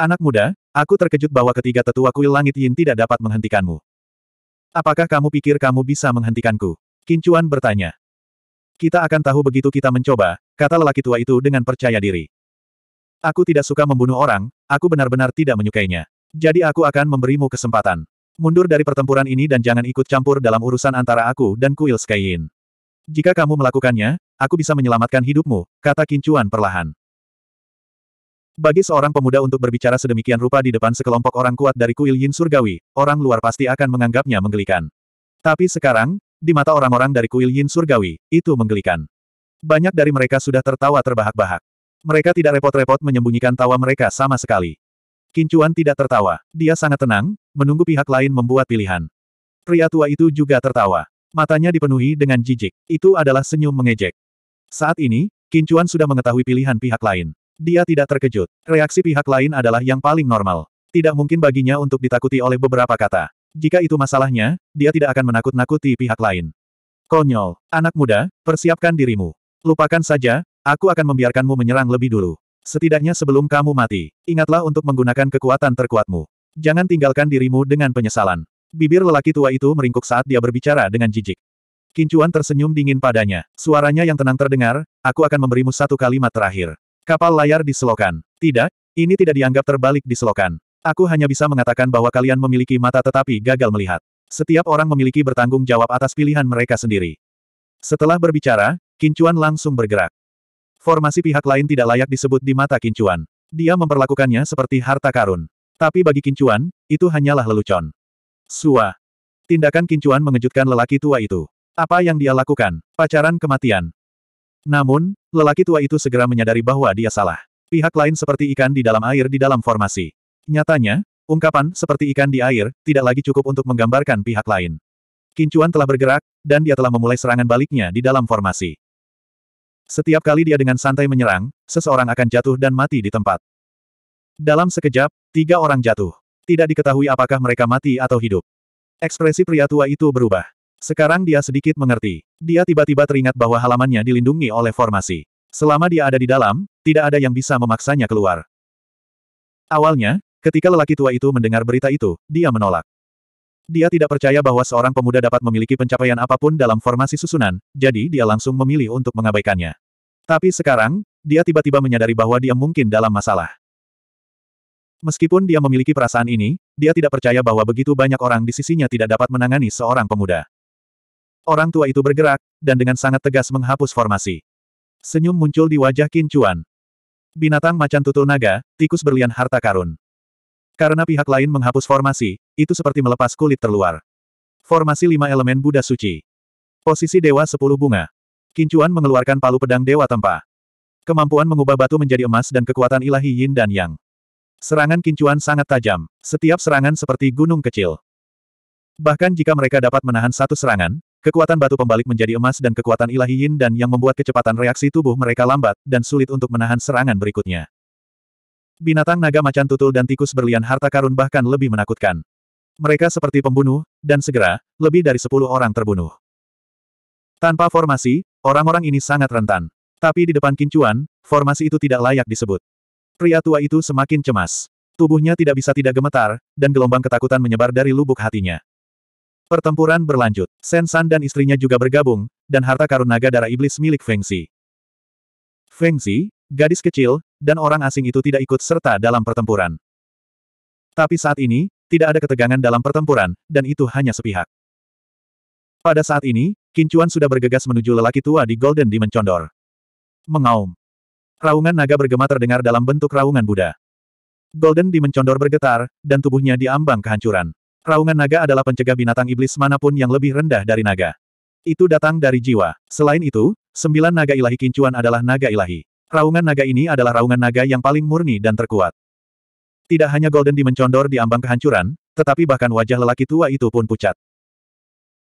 Speaker 1: Anak muda, aku terkejut bahwa ketiga tetua kuil langit Yin tidak dapat menghentikanmu. Apakah kamu pikir kamu bisa menghentikanku? Kincuan bertanya. Kita akan tahu begitu kita mencoba, kata lelaki tua itu dengan percaya diri. Aku tidak suka membunuh orang, aku benar-benar tidak menyukainya. Jadi aku akan memberimu kesempatan. Mundur dari pertempuran ini dan jangan ikut campur dalam urusan antara aku dan kuil Skyin. Jika kamu melakukannya, aku bisa menyelamatkan hidupmu, kata Kincuan perlahan. Bagi seorang pemuda untuk berbicara sedemikian rupa di depan sekelompok orang kuat dari kuil Yin Surgawi, orang luar pasti akan menganggapnya menggelikan. Tapi sekarang, di mata orang-orang dari kuil Yin Surgawi, itu menggelikan. Banyak dari mereka sudah tertawa terbahak-bahak. Mereka tidak repot-repot menyembunyikan tawa mereka sama sekali. Kincuan tidak tertawa. Dia sangat tenang, menunggu pihak lain membuat pilihan. Pria tua itu juga tertawa. Matanya dipenuhi dengan jijik. Itu adalah senyum mengejek. Saat ini, Kincuan sudah mengetahui pilihan pihak lain. Dia tidak terkejut. Reaksi pihak lain adalah yang paling normal. Tidak mungkin baginya untuk ditakuti oleh beberapa kata. Jika itu masalahnya, dia tidak akan menakut-nakuti pihak lain. Konyol, anak muda, persiapkan dirimu. Lupakan saja, Aku akan membiarkanmu menyerang lebih dulu. Setidaknya sebelum kamu mati, ingatlah untuk menggunakan kekuatan terkuatmu. Jangan tinggalkan dirimu dengan penyesalan. Bibir lelaki tua itu meringkuk saat dia berbicara dengan jijik. Kincuan tersenyum dingin padanya. Suaranya yang tenang terdengar, aku akan memberimu satu kalimat terakhir. Kapal layar diselokan. Tidak, ini tidak dianggap terbalik diselokan. Aku hanya bisa mengatakan bahwa kalian memiliki mata tetapi gagal melihat. Setiap orang memiliki bertanggung jawab atas pilihan mereka sendiri. Setelah berbicara, Kincuan langsung bergerak. Formasi pihak lain tidak layak disebut di mata Kincuan. Dia memperlakukannya seperti harta karun. Tapi bagi Kincuan, itu hanyalah lelucon. Sua. Tindakan Kincuan mengejutkan lelaki tua itu. Apa yang dia lakukan? Pacaran kematian. Namun, lelaki tua itu segera menyadari bahwa dia salah. Pihak lain seperti ikan di dalam air di dalam formasi. Nyatanya, ungkapan seperti ikan di air tidak lagi cukup untuk menggambarkan pihak lain. Kincuan telah bergerak, dan dia telah memulai serangan baliknya di dalam formasi. Setiap kali dia dengan santai menyerang, seseorang akan jatuh dan mati di tempat. Dalam sekejap, tiga orang jatuh. Tidak diketahui apakah mereka mati atau hidup. Ekspresi pria tua itu berubah. Sekarang dia sedikit mengerti. Dia tiba-tiba teringat bahwa halamannya dilindungi oleh formasi. Selama dia ada di dalam, tidak ada yang bisa memaksanya keluar. Awalnya, ketika lelaki tua itu mendengar berita itu, dia menolak. Dia tidak percaya bahwa seorang pemuda dapat memiliki pencapaian apapun dalam formasi susunan, jadi dia langsung memilih untuk mengabaikannya. Tapi sekarang, dia tiba-tiba menyadari bahwa dia mungkin dalam masalah. Meskipun dia memiliki perasaan ini, dia tidak percaya bahwa begitu banyak orang di sisinya tidak dapat menangani seorang pemuda. Orang tua itu bergerak, dan dengan sangat tegas menghapus formasi. Senyum muncul di wajah Kincuan. Binatang macan tutul naga, tikus berlian harta karun. Karena pihak lain menghapus formasi, itu seperti melepas kulit terluar. Formasi lima elemen Buddha Suci. Posisi Dewa Sepuluh Bunga. Kincuan mengeluarkan palu pedang Dewa Tempa. Kemampuan mengubah batu menjadi emas dan kekuatan ilahi Yin dan Yang. Serangan Kincuan sangat tajam. Setiap serangan seperti gunung kecil. Bahkan jika mereka dapat menahan satu serangan, kekuatan batu pembalik menjadi emas dan kekuatan ilahi Yin dan Yang membuat kecepatan reaksi tubuh mereka lambat dan sulit untuk menahan serangan berikutnya. Binatang naga macan tutul dan tikus berlian harta karun bahkan lebih menakutkan. Mereka seperti pembunuh, dan segera, lebih dari sepuluh orang terbunuh. Tanpa formasi, orang-orang ini sangat rentan. Tapi di depan kincuan, formasi itu tidak layak disebut. Pria tua itu semakin cemas. Tubuhnya tidak bisa tidak gemetar, dan gelombang ketakutan menyebar dari lubuk hatinya. Pertempuran berlanjut. Sen San dan istrinya juga bergabung, dan harta karun naga darah iblis milik Feng Xi. Feng Xi, gadis kecil, dan orang asing itu tidak ikut serta dalam pertempuran. Tapi saat ini, tidak ada ketegangan dalam pertempuran, dan itu hanya sepihak. Pada saat ini, Kincuan sudah bergegas menuju lelaki tua di Golden Demon Condor. Mengaum. Raungan naga bergema terdengar dalam bentuk raungan Buddha. Golden Demon Condor bergetar, dan tubuhnya diambang kehancuran. Raungan naga adalah pencegah binatang iblis manapun yang lebih rendah dari naga. Itu datang dari jiwa. Selain itu, sembilan naga ilahi kincuan adalah naga ilahi. Raungan naga ini adalah raungan naga yang paling murni dan terkuat. Tidak hanya Golden Demon condor di ambang kehancuran, tetapi bahkan wajah lelaki tua itu pun pucat.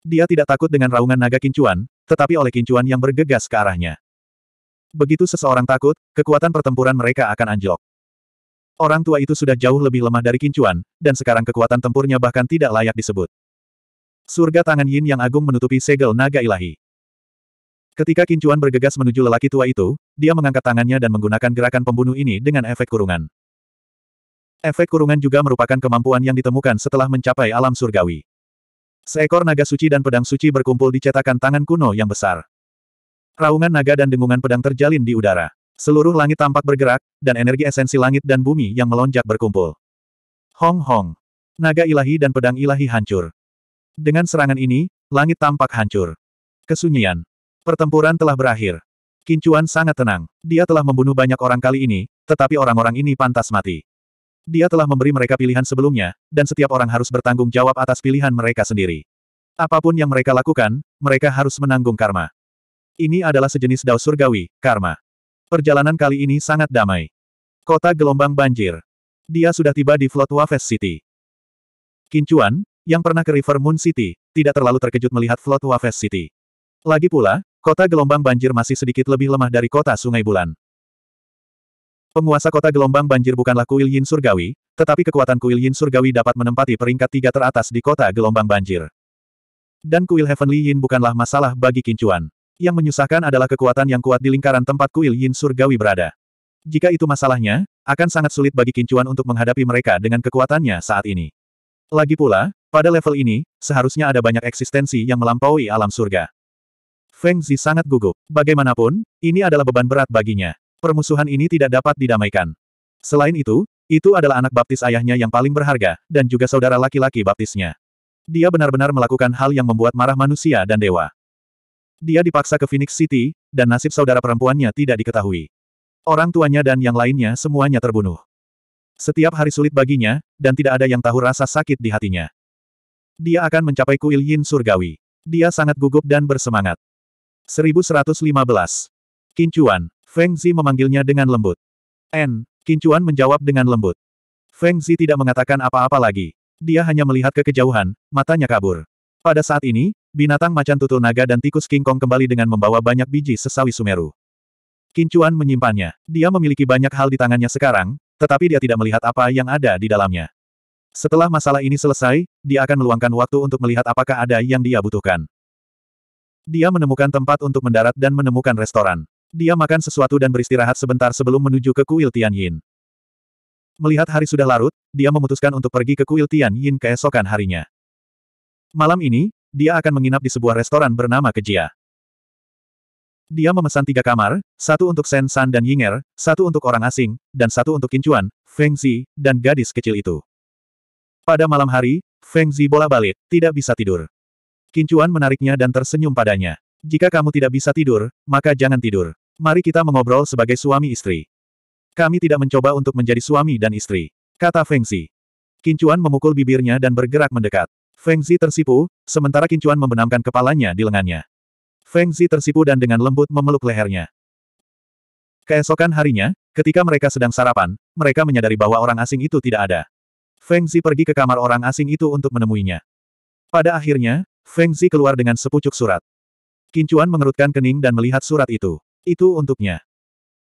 Speaker 1: Dia tidak takut dengan raungan naga kincuan, tetapi oleh kincuan yang bergegas ke arahnya. Begitu seseorang takut, kekuatan pertempuran mereka akan anjlok. Orang tua itu sudah jauh lebih lemah dari kincuan, dan sekarang kekuatan tempurnya bahkan tidak layak disebut. Surga tangan Yin yang agung menutupi segel naga ilahi. Ketika Kincuan bergegas menuju lelaki tua itu, dia mengangkat tangannya dan menggunakan gerakan pembunuh ini dengan efek kurungan. Efek kurungan juga merupakan kemampuan yang ditemukan setelah mencapai alam surgawi. Seekor naga suci dan pedang suci berkumpul di cetakan tangan kuno yang besar. Raungan naga dan dengungan pedang terjalin di udara. Seluruh langit tampak bergerak, dan energi esensi langit dan bumi yang melonjak berkumpul. Hong hong. Naga ilahi dan pedang ilahi hancur. Dengan serangan ini, langit tampak hancur. Kesunyian. Pertempuran telah berakhir. Kincuan sangat tenang. Dia telah membunuh banyak orang kali ini, tetapi orang-orang ini pantas mati. Dia telah memberi mereka pilihan sebelumnya, dan setiap orang harus bertanggung jawab atas pilihan mereka sendiri. Apapun yang mereka lakukan, mereka harus menanggung karma. Ini adalah sejenis dao surgawi, karma. Perjalanan kali ini sangat damai. Kota gelombang banjir. Dia sudah tiba di Flotwa Fest City. Kincuan, yang pernah ke River Moon City, tidak terlalu terkejut melihat Flotwa Fest City. Lagi pula, Kota gelombang banjir masih sedikit lebih lemah dari kota Sungai Bulan. Penguasa kota gelombang banjir bukanlah kuil Yin Surgawi, tetapi kekuatan kuil Yin Surgawi dapat menempati peringkat tiga teratas di kota gelombang banjir. Dan kuil Heavenly Yin bukanlah masalah bagi Kincuan. Yang menyusahkan adalah kekuatan yang kuat di lingkaran tempat kuil Yin Surgawi berada. Jika itu masalahnya, akan sangat sulit bagi Kincuan untuk menghadapi mereka dengan kekuatannya saat ini. Lagi pula, pada level ini, seharusnya ada banyak eksistensi yang melampaui alam surga. Feng Zi sangat gugup. Bagaimanapun, ini adalah beban berat baginya. Permusuhan ini tidak dapat didamaikan. Selain itu, itu adalah anak baptis ayahnya yang paling berharga, dan juga saudara laki-laki baptisnya. Dia benar-benar melakukan hal yang membuat marah manusia dan dewa. Dia dipaksa ke Phoenix City, dan nasib saudara perempuannya tidak diketahui. Orang tuanya dan yang lainnya semuanya terbunuh. Setiap hari sulit baginya, dan tidak ada yang tahu rasa sakit di hatinya. Dia akan mencapai kuil yin surgawi. Dia sangat gugup dan bersemangat. 1115. Kincuan, Feng Zi memanggilnya dengan lembut. N, Kincuan menjawab dengan lembut. Feng Zi tidak mengatakan apa-apa lagi. Dia hanya melihat ke kejauhan, matanya kabur. Pada saat ini, binatang macan tutul naga dan tikus kingkong kembali dengan membawa banyak biji sesawi Sumeru. Kincuan menyimpannya. Dia memiliki banyak hal di tangannya sekarang, tetapi dia tidak melihat apa yang ada di dalamnya. Setelah masalah ini selesai, dia akan meluangkan waktu untuk melihat apakah ada yang dia butuhkan. Dia menemukan tempat untuk mendarat dan menemukan restoran. Dia makan sesuatu dan beristirahat sebentar sebelum menuju ke kuil Tianyin. Melihat hari sudah larut, dia memutuskan untuk pergi ke kuil Tianyin keesokan harinya. Malam ini, dia akan menginap di sebuah restoran bernama Kejia. Dia memesan tiga kamar, satu untuk Shen San dan Yinger, satu untuk orang asing, dan satu untuk Kincuan, Feng Zi, dan gadis kecil itu. Pada malam hari, Feng Zi bola balik, tidak bisa tidur. Kincuan menariknya dan tersenyum padanya. Jika kamu tidak bisa tidur, maka jangan tidur. Mari kita mengobrol sebagai suami istri. Kami tidak mencoba untuk menjadi suami dan istri. Kata Feng Zi. Kincuan memukul bibirnya dan bergerak mendekat. Feng Zi tersipu, sementara Kincuan membenamkan kepalanya di lengannya. Feng Zi tersipu dan dengan lembut memeluk lehernya. Keesokan harinya, ketika mereka sedang sarapan, mereka menyadari bahwa orang asing itu tidak ada. Feng Zi pergi ke kamar orang asing itu untuk menemuinya. Pada akhirnya, Feng Zi keluar dengan sepucuk surat. Kincuan mengerutkan kening dan melihat surat itu. Itu untuknya.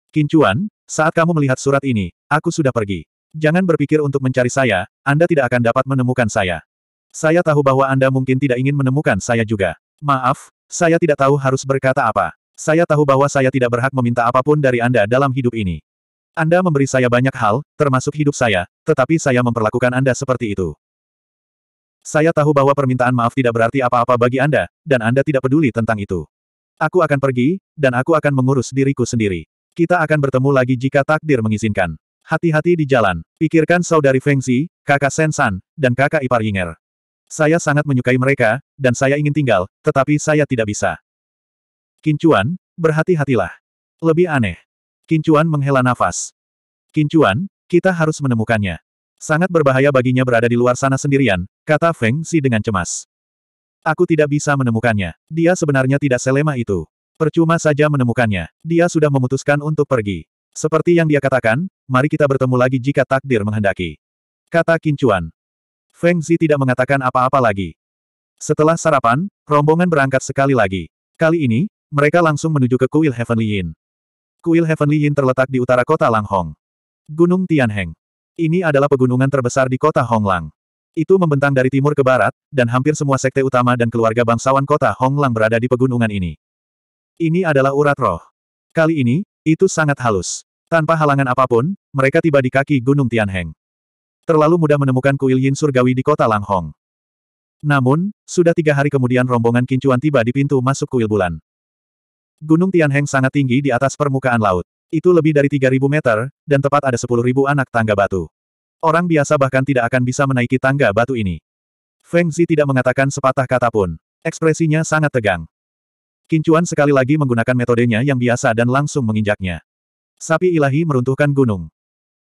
Speaker 1: Kincuan, saat kamu melihat surat ini, aku sudah pergi. Jangan berpikir untuk mencari saya, Anda tidak akan dapat menemukan saya. Saya tahu bahwa Anda mungkin tidak ingin menemukan saya juga. Maaf, saya tidak tahu harus berkata apa. Saya tahu bahwa saya tidak berhak meminta apapun dari Anda dalam hidup ini. Anda memberi saya banyak hal, termasuk hidup saya, tetapi saya memperlakukan Anda seperti itu. Saya tahu bahwa permintaan maaf tidak berarti apa-apa bagi Anda, dan Anda tidak peduli tentang itu. Aku akan pergi, dan aku akan mengurus diriku sendiri. Kita akan bertemu lagi jika takdir mengizinkan. Hati-hati di jalan. Pikirkan saudari Fengzi, kakak Sensan, dan kakak ipar Yinger. Saya sangat menyukai mereka, dan saya ingin tinggal, tetapi saya tidak bisa. Kincuan, berhati-hatilah. Lebih aneh. Kincuan menghela nafas. Kincuan, kita harus menemukannya. Sangat berbahaya baginya berada di luar sana sendirian, kata Feng Xi dengan cemas. Aku tidak bisa menemukannya. Dia sebenarnya tidak selemah itu. Percuma saja menemukannya. Dia sudah memutuskan untuk pergi. Seperti yang dia katakan, mari kita bertemu lagi jika takdir menghendaki. Kata Kincuan. Feng Xi tidak mengatakan apa-apa lagi. Setelah sarapan, rombongan berangkat sekali lagi. Kali ini, mereka langsung menuju ke kuil Heavenly Yin. Kuil Heavenly Yin terletak di utara kota Langhong. Gunung Tianheng. Ini adalah pegunungan terbesar di kota Honglang. Itu membentang dari timur ke barat, dan hampir semua sekte utama dan keluarga bangsawan kota Honglang berada di pegunungan ini. Ini adalah urat roh. Kali ini, itu sangat halus. Tanpa halangan apapun, mereka tiba di kaki Gunung Tianheng. Terlalu mudah menemukan kuil Yin surgawi di kota Langhong. Namun, sudah tiga hari kemudian rombongan kincuan tiba di pintu masuk kuil bulan. Gunung Tianheng sangat tinggi di atas permukaan laut. Itu lebih dari 3.000 meter, dan tepat ada 10.000 anak tangga batu. Orang biasa bahkan tidak akan bisa menaiki tangga batu ini. Feng Zi tidak mengatakan sepatah kata pun. Ekspresinya sangat tegang. Kincuan sekali lagi menggunakan metodenya yang biasa dan langsung menginjaknya. Sapi ilahi meruntuhkan gunung.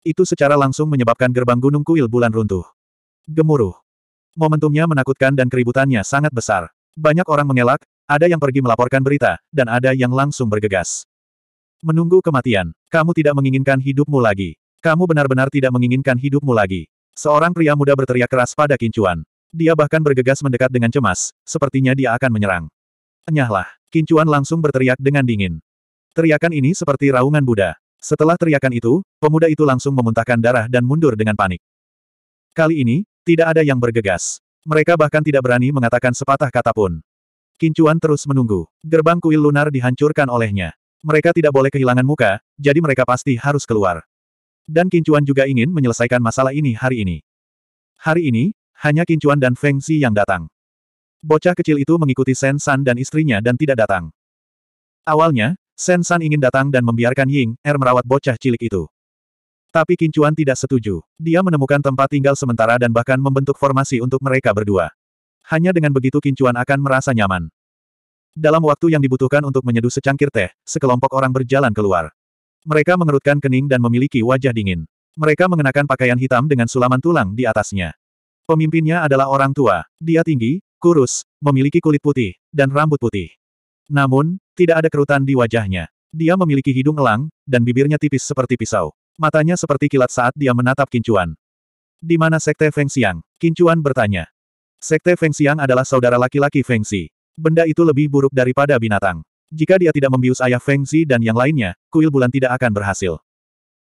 Speaker 1: Itu secara langsung menyebabkan gerbang gunung kuil bulan runtuh. Gemuruh. Momentumnya menakutkan dan keributannya sangat besar. Banyak orang mengelak, ada yang pergi melaporkan berita, dan ada yang langsung bergegas. Menunggu kematian. Kamu tidak menginginkan hidupmu lagi. Kamu benar-benar tidak menginginkan hidupmu lagi. Seorang pria muda berteriak keras pada Kincuan. Dia bahkan bergegas mendekat dengan cemas, sepertinya dia akan menyerang. Enyahlah. Kincuan langsung berteriak dengan dingin. Teriakan ini seperti raungan Buddha. Setelah teriakan itu, pemuda itu langsung memuntahkan darah dan mundur dengan panik. Kali ini, tidak ada yang bergegas. Mereka bahkan tidak berani mengatakan sepatah kata pun. Kincuan terus menunggu. Gerbang kuil lunar dihancurkan olehnya. Mereka tidak boleh kehilangan muka, jadi mereka pasti harus keluar. Dan Kincuan juga ingin menyelesaikan masalah ini hari ini. Hari ini, hanya Kincuan dan Feng Xi yang datang. Bocah kecil itu mengikuti Sen San dan istrinya dan tidak datang. Awalnya, Sen San ingin datang dan membiarkan Ying Er merawat bocah cilik itu. Tapi Kincuan tidak setuju. Dia menemukan tempat tinggal sementara dan bahkan membentuk formasi untuk mereka berdua. Hanya dengan begitu Kincuan akan merasa nyaman. Dalam waktu yang dibutuhkan untuk menyeduh secangkir teh, sekelompok orang berjalan keluar. Mereka mengerutkan kening dan memiliki wajah dingin. Mereka mengenakan pakaian hitam dengan sulaman tulang di atasnya. Pemimpinnya adalah orang tua. Dia tinggi, kurus, memiliki kulit putih, dan rambut putih. Namun, tidak ada kerutan di wajahnya. Dia memiliki hidung elang, dan bibirnya tipis seperti pisau. Matanya seperti kilat saat dia menatap Kincuan. Di mana Sekte Feng Xiang? Kincuan bertanya. Sekte Feng Xiang adalah saudara laki-laki Feng Xi. Benda itu lebih buruk daripada binatang. Jika dia tidak membius ayah Feng Zi dan yang lainnya, kuil bulan tidak akan berhasil.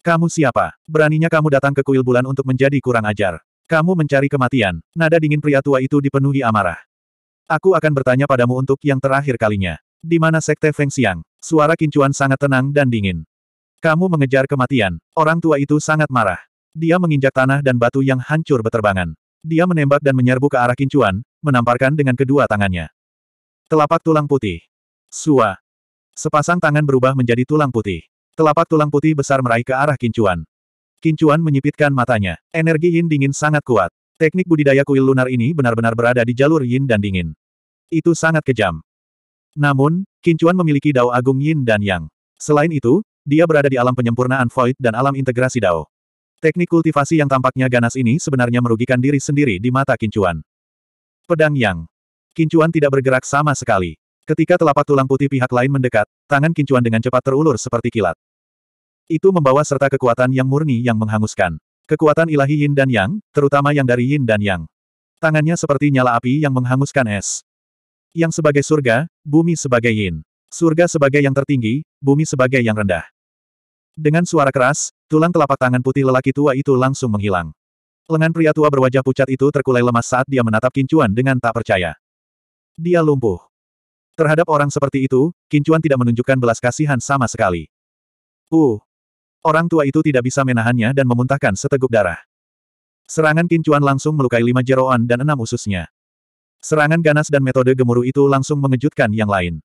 Speaker 1: Kamu siapa? Beraninya kamu datang ke kuil bulan untuk menjadi kurang ajar. Kamu mencari kematian. Nada dingin pria tua itu dipenuhi amarah. Aku akan bertanya padamu untuk yang terakhir kalinya. Di mana sekte Feng Xiang? Suara kincuan sangat tenang dan dingin. Kamu mengejar kematian. Orang tua itu sangat marah. Dia menginjak tanah dan batu yang hancur beterbangan. Dia menembak dan menyerbu ke arah kincuan, menamparkan dengan kedua tangannya. Telapak tulang putih. Sua. Sepasang tangan berubah menjadi tulang putih. Telapak tulang putih besar meraih ke arah kincuan. Kincuan menyipitkan matanya. Energi yin dingin sangat kuat. Teknik budidaya kuil lunar ini benar-benar berada di jalur yin dan dingin. Itu sangat kejam. Namun, kincuan memiliki dao agung yin dan yang. Selain itu, dia berada di alam penyempurnaan void dan alam integrasi dao. Teknik kultivasi yang tampaknya ganas ini sebenarnya merugikan diri sendiri di mata kincuan. Pedang yang Kincuan tidak bergerak sama sekali. Ketika telapak tulang putih pihak lain mendekat, tangan Kincuan dengan cepat terulur seperti kilat. Itu membawa serta kekuatan yang murni yang menghanguskan. Kekuatan ilahi Yin dan Yang, terutama yang dari Yin dan Yang. Tangannya seperti nyala api yang menghanguskan es. Yang sebagai surga, bumi sebagai Yin. Surga sebagai yang tertinggi, bumi sebagai yang rendah. Dengan suara keras, tulang telapak tangan putih lelaki tua itu langsung menghilang. Lengan pria tua berwajah pucat itu terkulai lemas saat dia menatap Kincuan dengan tak percaya. Dia lumpuh. Terhadap orang seperti itu, Kincuan tidak menunjukkan belas kasihan sama sekali. Uh. Orang tua itu tidak bisa menahannya dan memuntahkan seteguk darah. Serangan Kincuan langsung melukai lima jeroan dan enam ususnya. Serangan ganas dan metode gemuruh itu langsung mengejutkan yang lain.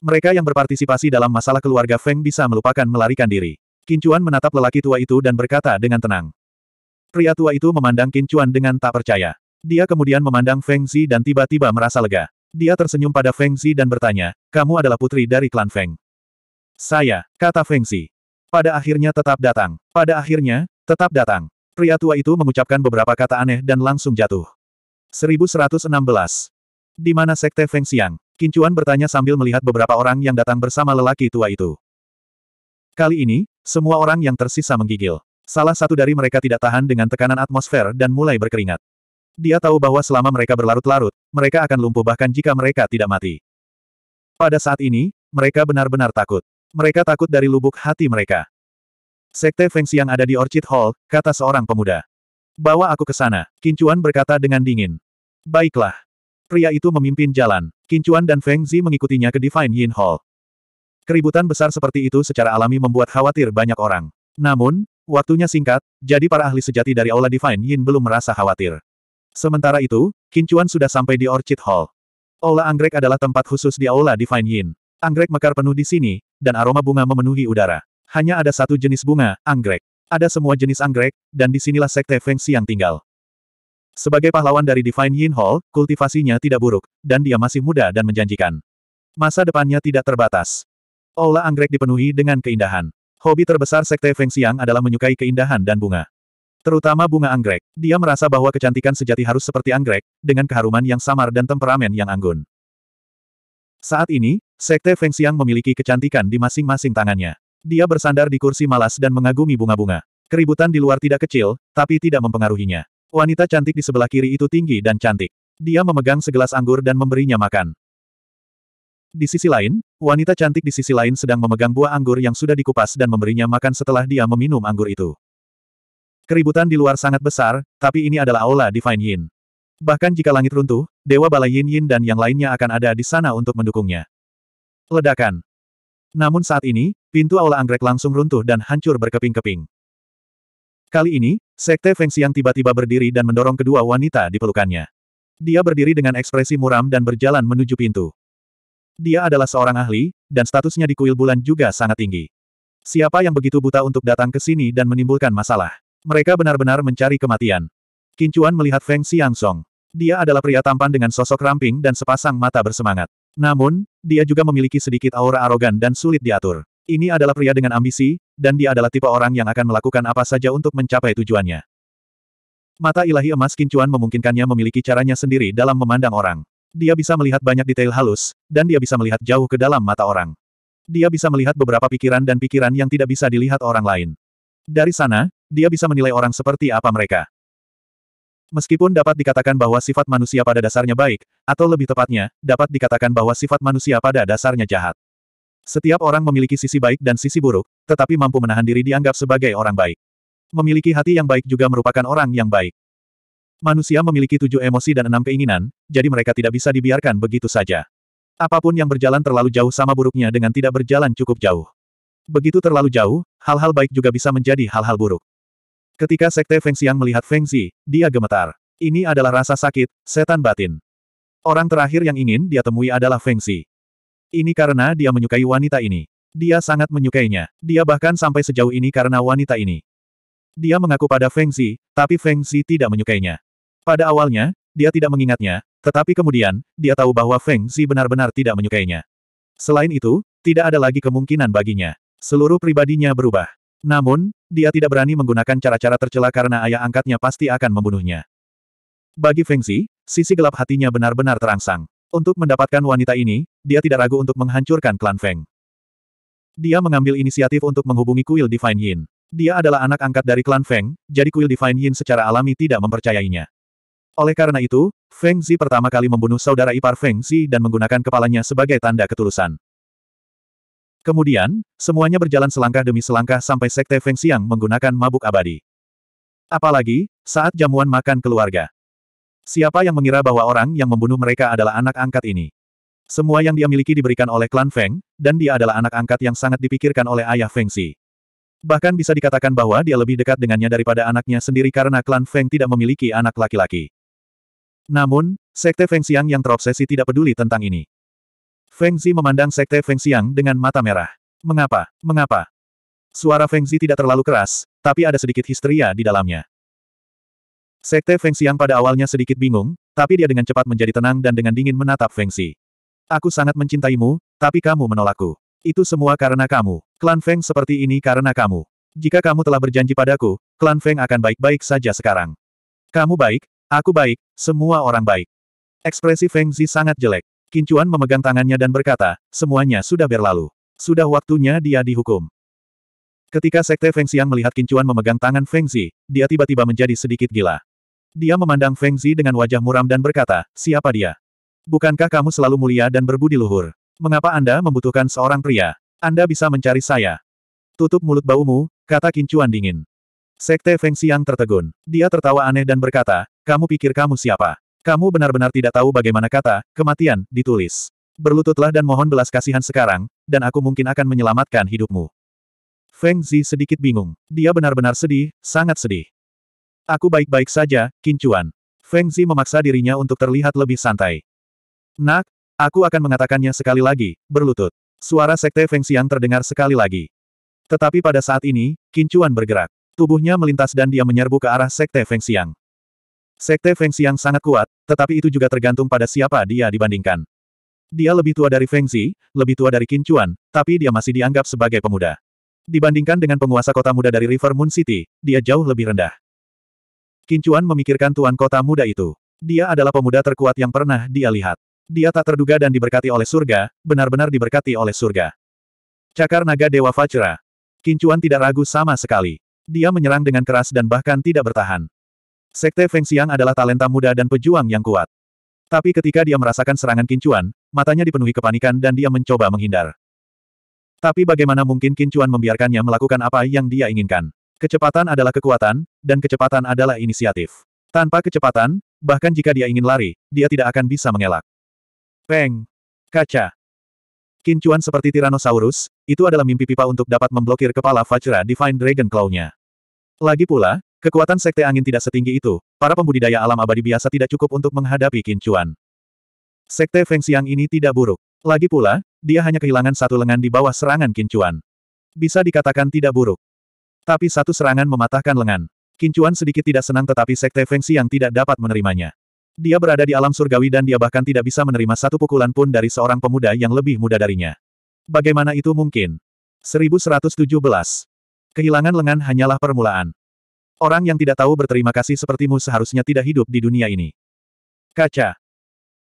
Speaker 1: Mereka yang berpartisipasi dalam masalah keluarga Feng bisa melupakan melarikan diri. Kincuan menatap lelaki tua itu dan berkata dengan tenang. Pria tua itu memandang Kincuan dengan tak percaya. Dia kemudian memandang Feng Xi dan tiba-tiba merasa lega. Dia tersenyum pada Feng Xi dan bertanya, kamu adalah putri dari klan Feng. Saya, kata Feng Xi. Pada akhirnya tetap datang. Pada akhirnya, tetap datang. Pria tua itu mengucapkan beberapa kata aneh dan langsung jatuh. 1116. Di mana Sekte Feng Xiang? Kincuan bertanya sambil melihat beberapa orang yang datang bersama lelaki tua itu. Kali ini, semua orang yang tersisa menggigil. Salah satu dari mereka tidak tahan dengan tekanan atmosfer dan mulai berkeringat. Dia tahu bahwa selama mereka berlarut-larut, mereka akan lumpuh bahkan jika mereka tidak mati. Pada saat ini, mereka benar-benar takut. Mereka takut dari lubuk hati mereka. Sekte Feng yang ada di Orchid Hall, kata seorang pemuda. Bawa aku ke sana, Kincuan berkata dengan dingin. Baiklah. Pria itu memimpin jalan. Kincuan dan Feng Zi mengikutinya ke Divine Yin Hall. Keributan besar seperti itu secara alami membuat khawatir banyak orang. Namun, waktunya singkat, jadi para ahli sejati dari Aula Divine Yin belum merasa khawatir. Sementara itu, Kincuan sudah sampai di Orchid Hall. Aula anggrek adalah tempat khusus di Aula Divine Yin. Anggrek mekar penuh di sini, dan aroma bunga memenuhi udara. Hanya ada satu jenis bunga, anggrek. Ada semua jenis anggrek, dan disinilah sekte Feng yang tinggal. Sebagai pahlawan dari Divine Yin Hall, kultivasinya tidak buruk, dan dia masih muda dan menjanjikan. Masa depannya tidak terbatas. Aula anggrek dipenuhi dengan keindahan. Hobi terbesar sekte Feng Xiang adalah menyukai keindahan dan bunga. Terutama bunga anggrek, dia merasa bahwa kecantikan sejati harus seperti anggrek, dengan keharuman yang samar dan temperamen yang anggun. Saat ini, Sekte Feng Xiang memiliki kecantikan di masing-masing tangannya. Dia bersandar di kursi malas dan mengagumi bunga-bunga. Keributan di luar tidak kecil, tapi tidak mempengaruhinya. Wanita cantik di sebelah kiri itu tinggi dan cantik. Dia memegang segelas anggur dan memberinya makan. Di sisi lain, wanita cantik di sisi lain sedang memegang buah anggur yang sudah dikupas dan memberinya makan setelah dia meminum anggur itu. Keributan di luar sangat besar, tapi ini adalah aula Divine Yin. Bahkan jika langit runtuh, Dewa Balai Yin Yin dan yang lainnya akan ada di sana untuk mendukungnya. Ledakan. Namun saat ini, pintu aula anggrek langsung runtuh dan hancur berkeping-keping. Kali ini, Sekte Feng Xiang tiba-tiba berdiri dan mendorong kedua wanita di pelukannya. Dia berdiri dengan ekspresi muram dan berjalan menuju pintu. Dia adalah seorang ahli, dan statusnya di kuil bulan juga sangat tinggi. Siapa yang begitu buta untuk datang ke sini dan menimbulkan masalah? Mereka benar-benar mencari kematian. Kincuan melihat Feng Xiangsong. Dia adalah pria tampan dengan sosok ramping dan sepasang mata bersemangat. Namun, dia juga memiliki sedikit aura arogan dan sulit diatur. Ini adalah pria dengan ambisi, dan dia adalah tipe orang yang akan melakukan apa saja untuk mencapai tujuannya. Mata ilahi emas Kincuan memungkinkannya memiliki caranya sendiri dalam memandang orang. Dia bisa melihat banyak detail halus, dan dia bisa melihat jauh ke dalam mata orang. Dia bisa melihat beberapa pikiran dan pikiran yang tidak bisa dilihat orang lain. Dari sana, dia bisa menilai orang seperti apa mereka. Meskipun dapat dikatakan bahwa sifat manusia pada dasarnya baik, atau lebih tepatnya, dapat dikatakan bahwa sifat manusia pada dasarnya jahat. Setiap orang memiliki sisi baik dan sisi buruk, tetapi mampu menahan diri dianggap sebagai orang baik. Memiliki hati yang baik juga merupakan orang yang baik. Manusia memiliki tujuh emosi dan enam keinginan, jadi mereka tidak bisa dibiarkan begitu saja. Apapun yang berjalan terlalu jauh sama buruknya dengan tidak berjalan cukup jauh. Begitu terlalu jauh, hal-hal baik juga bisa menjadi hal-hal buruk. Ketika Sekte Feng Xiang melihat Feng Zi, dia gemetar. Ini adalah rasa sakit, setan batin. Orang terakhir yang ingin dia temui adalah Feng Zi. Ini karena dia menyukai wanita ini. Dia sangat menyukainya. Dia bahkan sampai sejauh ini karena wanita ini. Dia mengaku pada Feng Zi, tapi Feng Zi tidak menyukainya. Pada awalnya, dia tidak mengingatnya, tetapi kemudian, dia tahu bahwa Feng Zi benar-benar tidak menyukainya. Selain itu, tidak ada lagi kemungkinan baginya. Seluruh pribadinya berubah. Namun, dia tidak berani menggunakan cara-cara tercela karena ayah angkatnya pasti akan membunuhnya. Bagi Feng Zi, sisi gelap hatinya benar-benar terangsang. Untuk mendapatkan wanita ini, dia tidak ragu untuk menghancurkan klan Feng. Dia mengambil inisiatif untuk menghubungi kuil Divine Yin. Dia adalah anak angkat dari klan Feng, jadi kuil Divine Yin secara alami tidak mempercayainya. Oleh karena itu, Feng Zi pertama kali membunuh saudara ipar Feng Zi dan menggunakan kepalanya sebagai tanda ketulusan. Kemudian, semuanya berjalan selangkah demi selangkah sampai Sekte Feng Xiang menggunakan mabuk abadi. Apalagi, saat jamuan makan keluarga. Siapa yang mengira bahwa orang yang membunuh mereka adalah anak angkat ini? Semua yang dia miliki diberikan oleh klan Feng, dan dia adalah anak angkat yang sangat dipikirkan oleh ayah Feng Xi. Bahkan bisa dikatakan bahwa dia lebih dekat dengannya daripada anaknya sendiri karena klan Feng tidak memiliki anak laki-laki. Namun, sekte Feng Xiang yang terobsesi tidak peduli tentang ini. Feng Zi memandang Sekte Feng Xiang dengan mata merah. Mengapa? Mengapa? Suara Feng Zi tidak terlalu keras, tapi ada sedikit histeria di dalamnya. Sekte Feng Xiang pada awalnya sedikit bingung, tapi dia dengan cepat menjadi tenang dan dengan dingin menatap Feng Zi. Aku sangat mencintaimu, tapi kamu menolakku. Itu semua karena kamu. Klan Feng seperti ini karena kamu. Jika kamu telah berjanji padaku, klan Feng akan baik-baik saja sekarang. Kamu baik, aku baik, semua orang baik. Ekspresi Feng Zi sangat jelek. Kincuan memegang tangannya dan berkata, semuanya sudah berlalu. Sudah waktunya dia dihukum. Ketika Sekte Feng Xiang melihat Kincuan memegang tangan Feng Zi, dia tiba-tiba menjadi sedikit gila. Dia memandang Feng Zi dengan wajah muram dan berkata, siapa dia? Bukankah kamu selalu mulia dan berbudi luhur? Mengapa Anda membutuhkan seorang pria? Anda bisa mencari saya. Tutup mulut baumu, kata Kincuan dingin. Sekte Feng Xiang tertegun. Dia tertawa aneh dan berkata, kamu pikir kamu siapa? Kamu benar-benar tidak tahu bagaimana kata, kematian, ditulis. Berlututlah dan mohon belas kasihan sekarang, dan aku mungkin akan menyelamatkan hidupmu. Feng Zi sedikit bingung. Dia benar-benar sedih, sangat sedih. Aku baik-baik saja, Kincuan. Feng Zi memaksa dirinya untuk terlihat lebih santai. Nak, aku akan mengatakannya sekali lagi, berlutut. Suara sekte Feng Xiang terdengar sekali lagi. Tetapi pada saat ini, Kincuan bergerak. Tubuhnya melintas dan dia menyerbu ke arah sekte Feng Xiang. Sekte Feng Xiang sangat kuat, tetapi itu juga tergantung pada siapa dia dibandingkan. Dia lebih tua dari Feng Zi, lebih tua dari Qin Chuan, tapi dia masih dianggap sebagai pemuda. Dibandingkan dengan penguasa kota muda dari River Moon City, dia jauh lebih rendah. Qin Chuan memikirkan tuan kota muda itu. Dia adalah pemuda terkuat yang pernah dia lihat. Dia tak terduga dan diberkati oleh surga, benar-benar diberkati oleh surga. Cakar naga Dewa Vajra. Qin Chuan tidak ragu sama sekali. Dia menyerang dengan keras dan bahkan tidak bertahan. Sekte Feng Xiang adalah talenta muda dan pejuang yang kuat. Tapi ketika dia merasakan serangan kincuan, matanya dipenuhi kepanikan dan dia mencoba menghindar. Tapi bagaimana mungkin kincuan membiarkannya melakukan apa yang dia inginkan? Kecepatan adalah kekuatan, dan kecepatan adalah inisiatif. Tanpa kecepatan, bahkan jika dia ingin lari, dia tidak akan bisa mengelak. Peng! Kaca! Kincuan seperti Tyrannosaurus, itu adalah mimpi pipa untuk dapat memblokir kepala Vajra Divine Dragon Claw-nya. Lagi pula, Kekuatan sekte angin tidak setinggi itu, para pembudidaya alam abadi biasa tidak cukup untuk menghadapi kincuan. Sekte Feng Xiang ini tidak buruk. Lagi pula, dia hanya kehilangan satu lengan di bawah serangan kincuan. Bisa dikatakan tidak buruk. Tapi satu serangan mematahkan lengan. Kincuan sedikit tidak senang tetapi Sekte Feng Xiang tidak dapat menerimanya. Dia berada di alam surgawi dan dia bahkan tidak bisa menerima satu pukulan pun dari seorang pemuda yang lebih muda darinya. Bagaimana itu mungkin? 1117. Kehilangan lengan hanyalah permulaan. Orang yang tidak tahu berterima kasih sepertimu seharusnya tidak hidup di dunia ini. Kaca.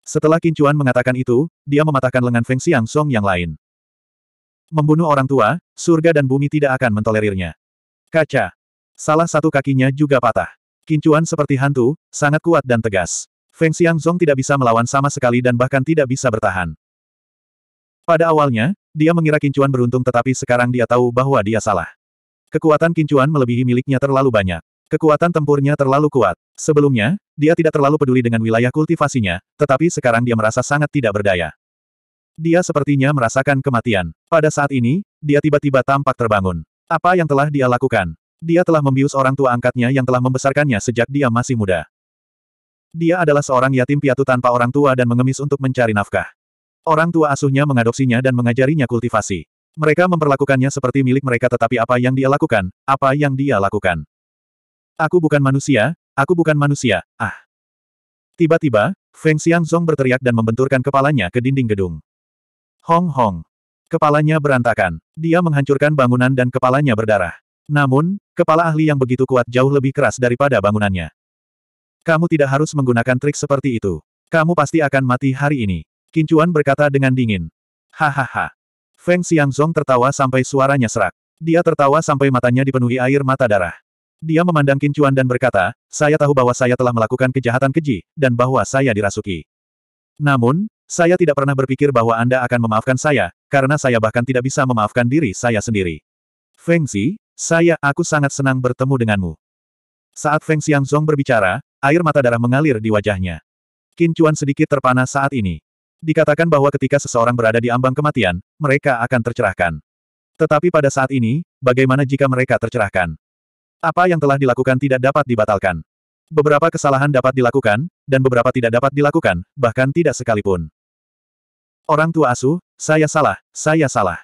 Speaker 1: Setelah Kincuan mengatakan itu, dia mematahkan lengan Feng Xiang Song yang lain. Membunuh orang tua, surga dan bumi tidak akan mentolerirnya. Kaca. Salah satu kakinya juga patah. Kincuan seperti hantu, sangat kuat dan tegas. Feng Xiang Song tidak bisa melawan sama sekali dan bahkan tidak bisa bertahan. Pada awalnya, dia mengira Kincuan beruntung tetapi sekarang dia tahu bahwa dia salah. Kekuatan kincuan melebihi miliknya terlalu banyak. Kekuatan tempurnya terlalu kuat. Sebelumnya, dia tidak terlalu peduli dengan wilayah kultivasinya, tetapi sekarang dia merasa sangat tidak berdaya. Dia sepertinya merasakan kematian. Pada saat ini, dia tiba-tiba tampak terbangun. Apa yang telah dia lakukan? Dia telah membius orang tua angkatnya yang telah membesarkannya sejak dia masih muda. Dia adalah seorang yatim piatu tanpa orang tua dan mengemis untuk mencari nafkah. Orang tua asuhnya mengadopsinya dan mengajarinya kultivasi. Mereka memperlakukannya seperti milik mereka tetapi apa yang dia lakukan, apa yang dia lakukan. Aku bukan manusia, aku bukan manusia, ah. Tiba-tiba, Feng Xiangzong berteriak dan membenturkan kepalanya ke dinding gedung. Hong Hong. Kepalanya berantakan. Dia menghancurkan bangunan dan kepalanya berdarah. Namun, kepala ahli yang begitu kuat jauh lebih keras daripada bangunannya. Kamu tidak harus menggunakan trik seperti itu. Kamu pasti akan mati hari ini. Kincuan berkata dengan dingin. Hahaha. Feng Xiangzong tertawa sampai suaranya serak. Dia tertawa sampai matanya dipenuhi air mata darah. Dia memandang Qin Kincuan dan berkata, saya tahu bahwa saya telah melakukan kejahatan keji, dan bahwa saya dirasuki. Namun, saya tidak pernah berpikir bahwa Anda akan memaafkan saya, karena saya bahkan tidak bisa memaafkan diri saya sendiri. Feng Xi, saya, aku sangat senang bertemu denganmu. Saat Feng Xiangzong berbicara, air mata darah mengalir di wajahnya. Qin Kincuan sedikit terpana saat ini. Dikatakan bahwa ketika seseorang berada di ambang kematian, mereka akan tercerahkan. Tetapi pada saat ini, bagaimana jika mereka tercerahkan? Apa yang telah dilakukan tidak dapat dibatalkan. Beberapa kesalahan dapat dilakukan, dan beberapa tidak dapat dilakukan, bahkan tidak sekalipun. Orang tua asuh, saya salah, saya salah.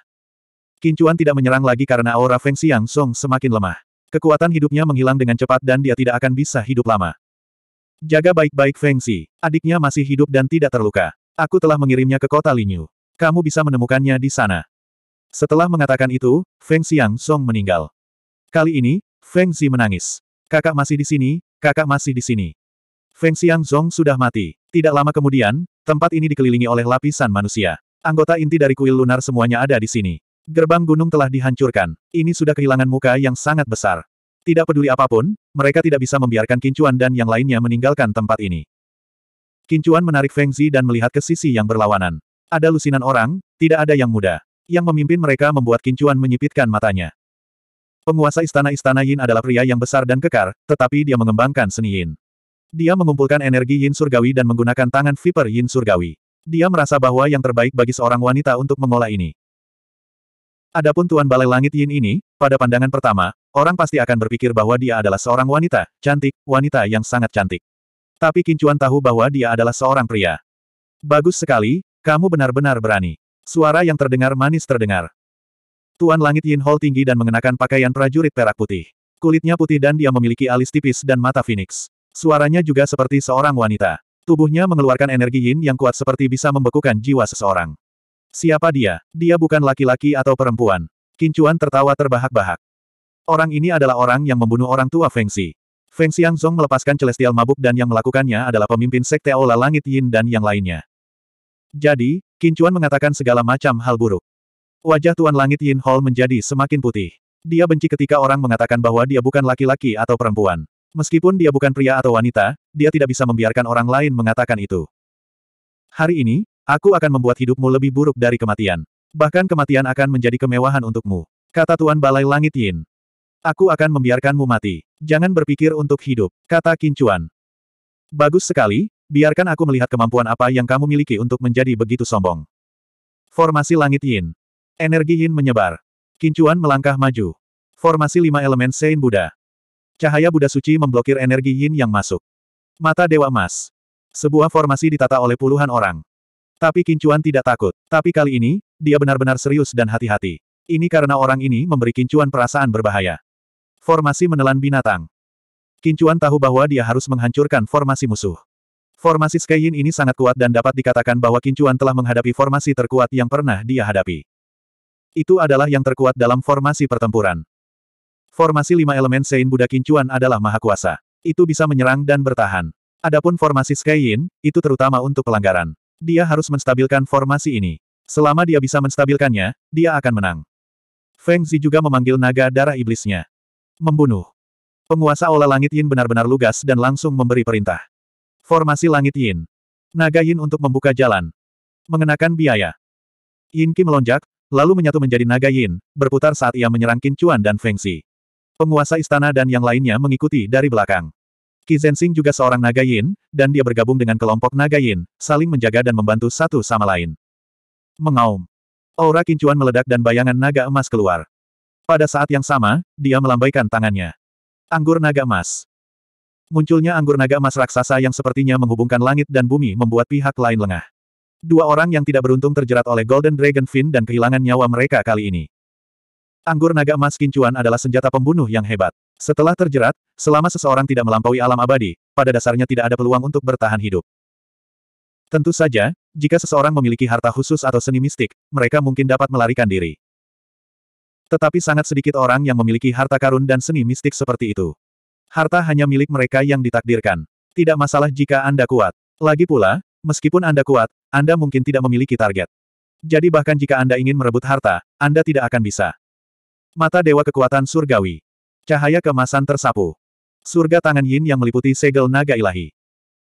Speaker 1: Kincuan tidak menyerang lagi karena aura Feng Xiang Song semakin lemah. Kekuatan hidupnya menghilang dengan cepat dan dia tidak akan bisa hidup lama. Jaga baik-baik Feng Xi, adiknya masih hidup dan tidak terluka. Aku telah mengirimnya ke kota Linyu. Kamu bisa menemukannya di sana. Setelah mengatakan itu, Feng Xiang Song meninggal. Kali ini, Feng Zi menangis. Kakak masih di sini, kakak masih di sini. Feng Xiang Zong sudah mati. Tidak lama kemudian, tempat ini dikelilingi oleh lapisan manusia. Anggota inti dari kuil lunar semuanya ada di sini. Gerbang gunung telah dihancurkan. Ini sudah kehilangan muka yang sangat besar. Tidak peduli apapun, mereka tidak bisa membiarkan Kincuan dan yang lainnya meninggalkan tempat ini. Kincuan menarik Feng Zi dan melihat ke sisi yang berlawanan. Ada lusinan orang, tidak ada yang muda. Yang memimpin mereka membuat Kincuan menyipitkan matanya. Penguasa istana-istana Yin adalah pria yang besar dan kekar, tetapi dia mengembangkan seni Yin. Dia mengumpulkan energi Yin surgawi dan menggunakan tangan Viper Yin surgawi. Dia merasa bahwa yang terbaik bagi seorang wanita untuk mengolah ini. Adapun Tuan Balai Langit Yin ini, pada pandangan pertama, orang pasti akan berpikir bahwa dia adalah seorang wanita, cantik, wanita yang sangat cantik. Tapi Kincuan tahu bahwa dia adalah seorang pria. Bagus sekali, kamu benar-benar berani. Suara yang terdengar manis terdengar. Tuan Langit Yin Hall tinggi dan mengenakan pakaian prajurit perak putih. Kulitnya putih dan dia memiliki alis tipis dan mata phoenix. Suaranya juga seperti seorang wanita. Tubuhnya mengeluarkan energi yin yang kuat seperti bisa membekukan jiwa seseorang. Siapa dia? Dia bukan laki-laki atau perempuan. Kincuan tertawa terbahak-bahak. Orang ini adalah orang yang membunuh orang tua Feng Xi. Feng Xiangzong melepaskan celestial mabuk dan yang melakukannya adalah pemimpin sekte Aula Langit Yin dan yang lainnya. Jadi, Kincuan mengatakan segala macam hal buruk. Wajah Tuan Langit Yin Hall menjadi semakin putih. Dia benci ketika orang mengatakan bahwa dia bukan laki-laki atau perempuan. Meskipun dia bukan pria atau wanita, dia tidak bisa membiarkan orang lain mengatakan itu. Hari ini, aku akan membuat hidupmu lebih buruk dari kematian. Bahkan kematian akan menjadi kemewahan untukmu. Kata Tuan Balai Langit Yin. Aku akan membiarkanmu mati. Jangan berpikir untuk hidup, kata Kincuan. Bagus sekali, biarkan aku melihat kemampuan apa yang kamu miliki untuk menjadi begitu sombong. Formasi Langit Yin. Energi Yin menyebar. Kincuan melangkah maju. Formasi lima elemen Sein Buddha. Cahaya Buddha Suci memblokir energi Yin yang masuk. Mata Dewa Emas. Sebuah formasi ditata oleh puluhan orang. Tapi Kincuan tidak takut. Tapi kali ini, dia benar-benar serius dan hati-hati. Ini karena orang ini memberi Kincuan perasaan berbahaya. Formasi menelan binatang. Kincuan tahu bahwa dia harus menghancurkan formasi musuh. Formasi Skyin ini sangat kuat dan dapat dikatakan bahwa Kincuan telah menghadapi formasi terkuat yang pernah dia hadapi. Itu adalah yang terkuat dalam formasi pertempuran. Formasi lima elemen Sein Buddha Kincuan adalah maha kuasa. Itu bisa menyerang dan bertahan. Adapun formasi Skyin, itu terutama untuk pelanggaran. Dia harus menstabilkan formasi ini. Selama dia bisa menstabilkannya, dia akan menang. Feng Zi juga memanggil naga darah iblisnya. Membunuh. Penguasa Olah Langit Yin benar-benar lugas dan langsung memberi perintah. Formasi Langit Yin. Naga Yin untuk membuka jalan. Mengenakan biaya. Yin Qi melonjak, lalu menyatu menjadi Naga Yin, berputar saat ia menyerang Qin Chuan dan Feng Xi. Penguasa istana dan yang lainnya mengikuti dari belakang. Qi Zhenxing juga seorang Naga Yin, dan dia bergabung dengan kelompok Naga Yin, saling menjaga dan membantu satu sama lain. Mengaum. Aura Qin Chuan meledak dan bayangan naga emas keluar. Pada saat yang sama, dia melambaikan tangannya. Anggur naga emas. Munculnya anggur naga emas raksasa yang sepertinya menghubungkan langit dan bumi membuat pihak lain lengah. Dua orang yang tidak beruntung terjerat oleh Golden Dragon Fin dan kehilangan nyawa mereka kali ini. Anggur naga emas kincuan adalah senjata pembunuh yang hebat. Setelah terjerat, selama seseorang tidak melampaui alam abadi, pada dasarnya tidak ada peluang untuk bertahan hidup. Tentu saja, jika seseorang memiliki harta khusus atau seni mistik, mereka mungkin dapat melarikan diri. Tetapi sangat sedikit orang yang memiliki harta karun dan seni mistik seperti itu. Harta hanya milik mereka yang ditakdirkan. Tidak masalah jika Anda kuat. Lagi pula, meskipun Anda kuat, Anda mungkin tidak memiliki target. Jadi bahkan jika Anda ingin merebut harta, Anda tidak akan bisa. Mata Dewa Kekuatan Surgawi. Cahaya kemasan tersapu. Surga tangan yin yang meliputi segel naga ilahi.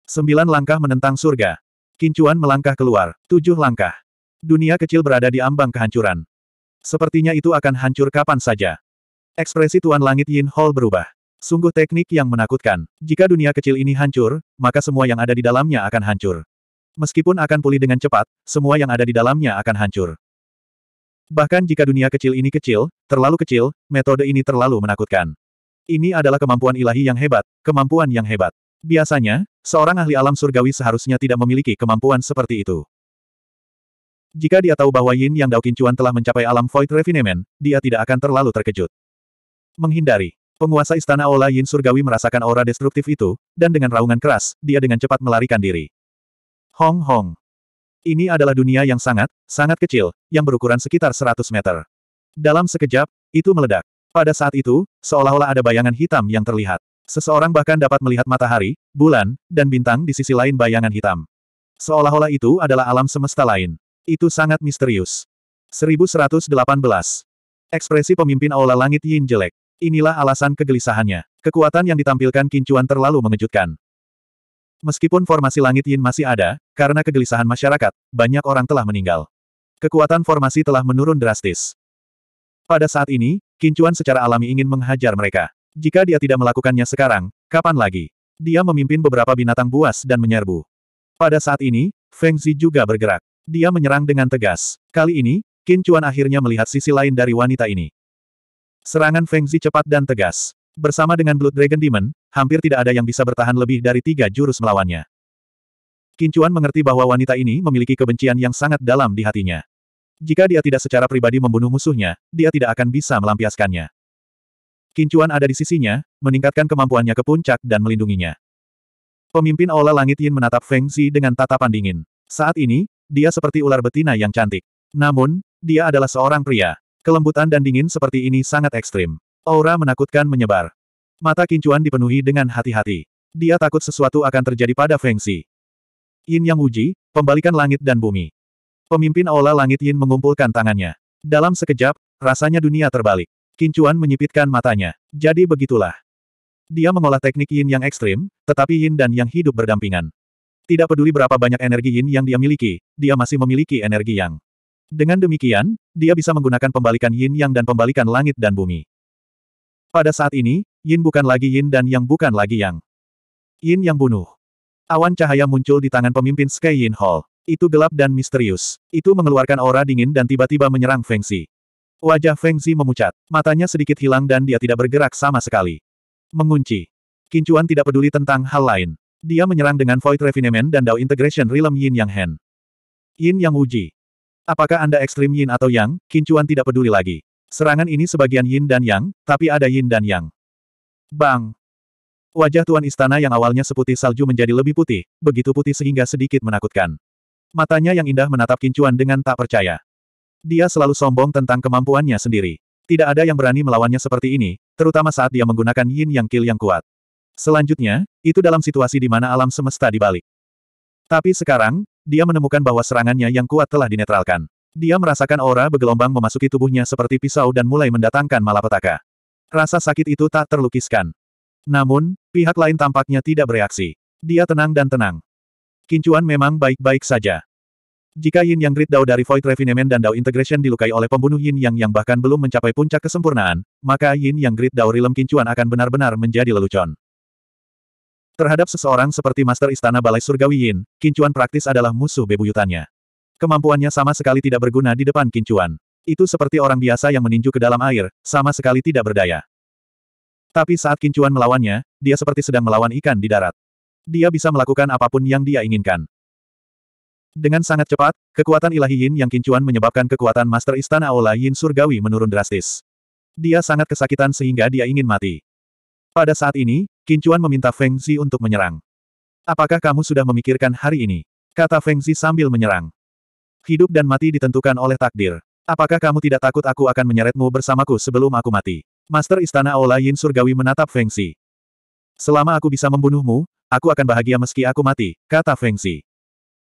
Speaker 1: Sembilan langkah menentang surga. Kincuan melangkah keluar, tujuh langkah. Dunia kecil berada di ambang kehancuran. Sepertinya itu akan hancur kapan saja. Ekspresi Tuan Langit Yin Hall berubah. Sungguh teknik yang menakutkan. Jika dunia kecil ini hancur, maka semua yang ada di dalamnya akan hancur. Meskipun akan pulih dengan cepat, semua yang ada di dalamnya akan hancur. Bahkan jika dunia kecil ini kecil, terlalu kecil, metode ini terlalu menakutkan. Ini adalah kemampuan ilahi yang hebat, kemampuan yang hebat. Biasanya, seorang ahli alam surgawi seharusnya tidak memiliki kemampuan seperti itu. Jika dia tahu bahwa Yin Yang Dao Kincuan telah mencapai alam Void Refinement, dia tidak akan terlalu terkejut. Menghindari. Penguasa Istana Ola Yin Surgawi merasakan aura destruktif itu, dan dengan raungan keras, dia dengan cepat melarikan diri. Hong Hong. Ini adalah dunia yang sangat, sangat kecil, yang berukuran sekitar 100 meter. Dalam sekejap, itu meledak. Pada saat itu, seolah-olah ada bayangan hitam yang terlihat. Seseorang bahkan dapat melihat matahari, bulan, dan bintang di sisi lain bayangan hitam. Seolah-olah itu adalah alam semesta lain. Itu sangat misterius. 1118. Ekspresi pemimpin Aula Langit Yin jelek. Inilah alasan kegelisahannya. Kekuatan yang ditampilkan Kincuan terlalu mengejutkan. Meskipun formasi Langit Yin masih ada, karena kegelisahan masyarakat, banyak orang telah meninggal. Kekuatan formasi telah menurun drastis. Pada saat ini, Kincuan secara alami ingin menghajar mereka. Jika dia tidak melakukannya sekarang, kapan lagi? Dia memimpin beberapa binatang buas dan menyerbu. Pada saat ini, Feng Zi juga bergerak. Dia menyerang dengan tegas. Kali ini, Qin Chuan akhirnya melihat sisi lain dari wanita ini. Serangan Feng Zi cepat dan tegas. Bersama dengan Blood Dragon Demon, hampir tidak ada yang bisa bertahan lebih dari tiga jurus melawannya. Qin Chuan mengerti bahwa wanita ini memiliki kebencian yang sangat dalam di hatinya. Jika dia tidak secara pribadi membunuh musuhnya, dia tidak akan bisa melampiaskannya. Qin Chuan ada di sisinya, meningkatkan kemampuannya ke puncak dan melindunginya. Pemimpin Aula Langit Yin menatap Feng Zi dengan tatapan dingin. Saat ini, dia seperti ular betina yang cantik. Namun, dia adalah seorang pria. Kelembutan dan dingin seperti ini sangat ekstrim. Aura menakutkan menyebar. Mata Kincuan dipenuhi dengan hati-hati. Dia takut sesuatu akan terjadi pada Feng Xi. Yin Yang Uji, pembalikan langit dan bumi. Pemimpin Aula Langit Yin mengumpulkan tangannya. Dalam sekejap, rasanya dunia terbalik. Kincuan menyipitkan matanya. Jadi begitulah. Dia mengolah teknik yin yang ekstrim, tetapi yin dan yang hidup berdampingan. Tidak peduli berapa banyak energi yin yang dia miliki, dia masih memiliki energi yang. Dengan demikian, dia bisa menggunakan pembalikan yin yang dan pembalikan langit dan bumi. Pada saat ini, yin bukan lagi yin dan yang bukan lagi yang. Yin yang bunuh. Awan cahaya muncul di tangan pemimpin Sky Yin Hall. Itu gelap dan misterius. Itu mengeluarkan aura dingin dan tiba-tiba menyerang Feng Xi. Wajah Feng Xi memucat. Matanya sedikit hilang dan dia tidak bergerak sama sekali. Mengunci. Kincuan tidak peduli tentang hal lain. Dia menyerang dengan Void Refinement dan Dao Integration Realm Yin Yang Hen. Yin Yang Uji. Apakah Anda ekstrim Yin atau Yang, Kincuan tidak peduli lagi. Serangan ini sebagian Yin dan Yang, tapi ada Yin dan Yang. Bang! Wajah Tuan Istana yang awalnya seputih salju menjadi lebih putih, begitu putih sehingga sedikit menakutkan. Matanya yang indah menatap Kincuan dengan tak percaya. Dia selalu sombong tentang kemampuannya sendiri. Tidak ada yang berani melawannya seperti ini, terutama saat dia menggunakan yin yang kill yang kuat. Selanjutnya, itu dalam situasi di mana alam semesta dibalik. Tapi sekarang, dia menemukan bahwa serangannya yang kuat telah dinetralkan. Dia merasakan aura bergelombang memasuki tubuhnya seperti pisau dan mulai mendatangkan malapetaka. Rasa sakit itu tak terlukiskan. Namun, pihak lain tampaknya tidak bereaksi. Dia tenang dan tenang. Kincuan memang baik-baik saja. Jika Yin Yang Grid Dao dari Void Refinement dan Dao Integration dilukai oleh pembunuh Yin Yang yang bahkan belum mencapai puncak kesempurnaan, maka Yin Yang Grid Dao Rilem Kincuan akan benar-benar menjadi lelucon. Terhadap seseorang seperti Master Istana Balai Surgawi Yin, kincuan praktis adalah musuh bebuyutannya. Kemampuannya sama sekali tidak berguna di depan kincuan. Itu seperti orang biasa yang meninju ke dalam air, sama sekali tidak berdaya. Tapi saat kincuan melawannya, dia seperti sedang melawan ikan di darat. Dia bisa melakukan apapun yang dia inginkan. Dengan sangat cepat, kekuatan ilahi Yin yang kincuan menyebabkan kekuatan Master Istana Aula Yin Surgawi menurun drastis. Dia sangat kesakitan sehingga dia ingin mati. Pada saat ini, Kincuan meminta Feng Zi untuk menyerang. Apakah kamu sudah memikirkan hari ini? Kata Feng Zi sambil menyerang. Hidup dan mati ditentukan oleh takdir. Apakah kamu tidak takut aku akan menyeretmu bersamaku sebelum aku mati? Master Istana Aula Yin Surgawi menatap Feng Zi. Selama aku bisa membunuhmu, aku akan bahagia meski aku mati, kata Feng Zi.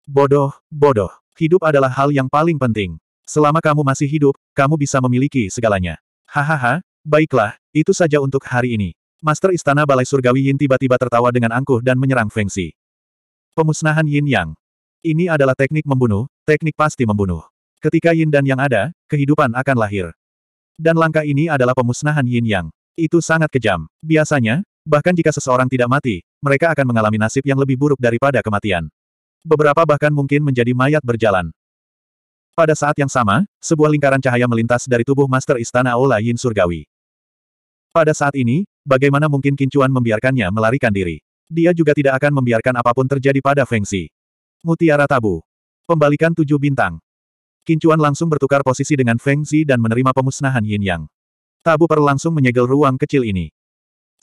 Speaker 1: Bodoh, bodoh. Hidup adalah hal yang paling penting. Selama kamu masih hidup, kamu bisa memiliki segalanya. Hahaha, baiklah, itu saja untuk hari ini. Master Istana Balai Surgawi Yin tiba-tiba tertawa dengan angkuh dan menyerang Feng Xi. Pemusnahan Yin Yang. Ini adalah teknik membunuh, teknik pasti membunuh. Ketika Yin dan Yang ada, kehidupan akan lahir. Dan langkah ini adalah pemusnahan Yin Yang. Itu sangat kejam. Biasanya, bahkan jika seseorang tidak mati, mereka akan mengalami nasib yang lebih buruk daripada kematian. Beberapa bahkan mungkin menjadi mayat berjalan. Pada saat yang sama, sebuah lingkaran cahaya melintas dari tubuh Master Istana Aula Yin Surgawi. Pada saat ini, bagaimana mungkin Kincuan membiarkannya melarikan diri? Dia juga tidak akan membiarkan apapun terjadi pada Feng Xi. Mutiara Tabu. Pembalikan tujuh bintang. Kincuan langsung bertukar posisi dengan Feng Xi dan menerima pemusnahan Yin Yang. Tabu Per langsung menyegel ruang kecil ini.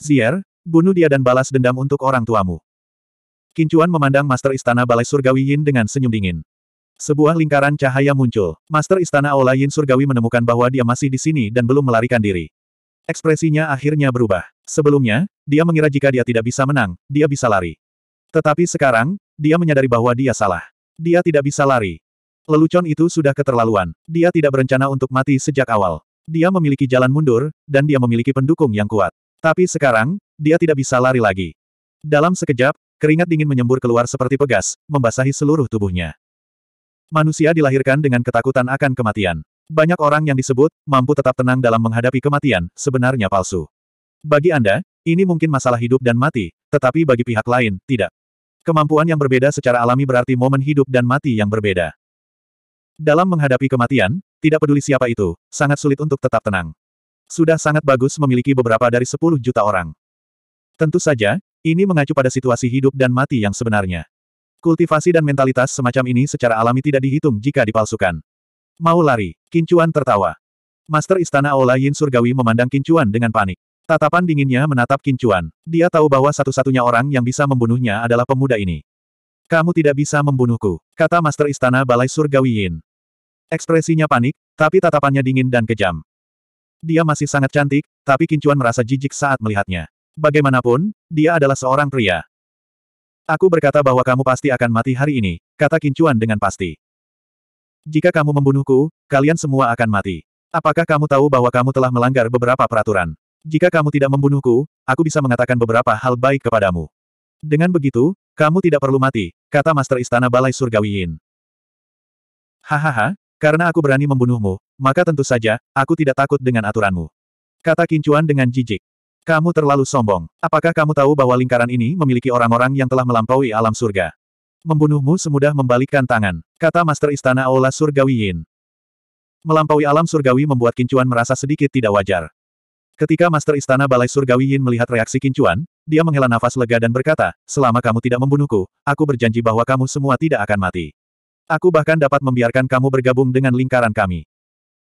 Speaker 1: Zier, bunuh dia dan balas dendam untuk orang tuamu. Kincuan memandang Master Istana Balai Surgawi Yin dengan senyum dingin. Sebuah lingkaran cahaya muncul. Master Istana Aula Yin Surgawi menemukan bahwa dia masih di sini dan belum melarikan diri. Ekspresinya akhirnya berubah. Sebelumnya, dia mengira jika dia tidak bisa menang, dia bisa lari. Tetapi sekarang, dia menyadari bahwa dia salah. Dia tidak bisa lari. Lelucon itu sudah keterlaluan. Dia tidak berencana untuk mati sejak awal. Dia memiliki jalan mundur, dan dia memiliki pendukung yang kuat. Tapi sekarang, dia tidak bisa lari lagi. Dalam sekejap, keringat dingin menyembur keluar seperti pegas, membasahi seluruh tubuhnya. Manusia dilahirkan dengan ketakutan akan kematian. Banyak orang yang disebut, mampu tetap tenang dalam menghadapi kematian, sebenarnya palsu. Bagi Anda, ini mungkin masalah hidup dan mati, tetapi bagi pihak lain, tidak. Kemampuan yang berbeda secara alami berarti momen hidup dan mati yang berbeda. Dalam menghadapi kematian, tidak peduli siapa itu, sangat sulit untuk tetap tenang. Sudah sangat bagus memiliki beberapa dari 10 juta orang. Tentu saja, ini mengacu pada situasi hidup dan mati yang sebenarnya. Kultivasi dan mentalitas semacam ini secara alami tidak dihitung jika dipalsukan. Mau lari. Kincuan tertawa. Master Istana Aula Yin Surgawi memandang Kincuan dengan panik. Tatapan dinginnya menatap Kincuan. Dia tahu bahwa satu-satunya orang yang bisa membunuhnya adalah pemuda ini. Kamu tidak bisa membunuhku, kata Master Istana Balai Surgawi Yin. Ekspresinya panik, tapi tatapannya dingin dan kejam. Dia masih sangat cantik, tapi Kincuan merasa jijik saat melihatnya. Bagaimanapun, dia adalah seorang pria. Aku berkata bahwa kamu pasti akan mati hari ini, kata Kincuan dengan pasti. Jika kamu membunuhku, kalian semua akan mati. Apakah kamu tahu bahwa kamu telah melanggar beberapa peraturan? Jika kamu tidak membunuhku, aku bisa mengatakan beberapa hal baik kepadamu. Dengan begitu, kamu tidak perlu mati, kata Master Istana Balai Surgawi Yin. Hahaha, karena aku berani membunuhmu, maka tentu saja, aku tidak takut dengan aturanmu. Kata Kincuan dengan jijik. Kamu terlalu sombong. Apakah kamu tahu bahwa lingkaran ini memiliki orang-orang yang telah melampaui alam surga? Membunuhmu semudah membalikkan tangan, kata Master Istana Aula Surgawi Yin. Melampaui alam surgawi membuat Kincuan merasa sedikit tidak wajar. Ketika Master Istana Balai Surgawi Yin melihat reaksi Kincuan, dia menghela nafas lega dan berkata, selama kamu tidak membunuhku, aku berjanji bahwa kamu semua tidak akan mati. Aku bahkan dapat membiarkan kamu bergabung dengan lingkaran kami.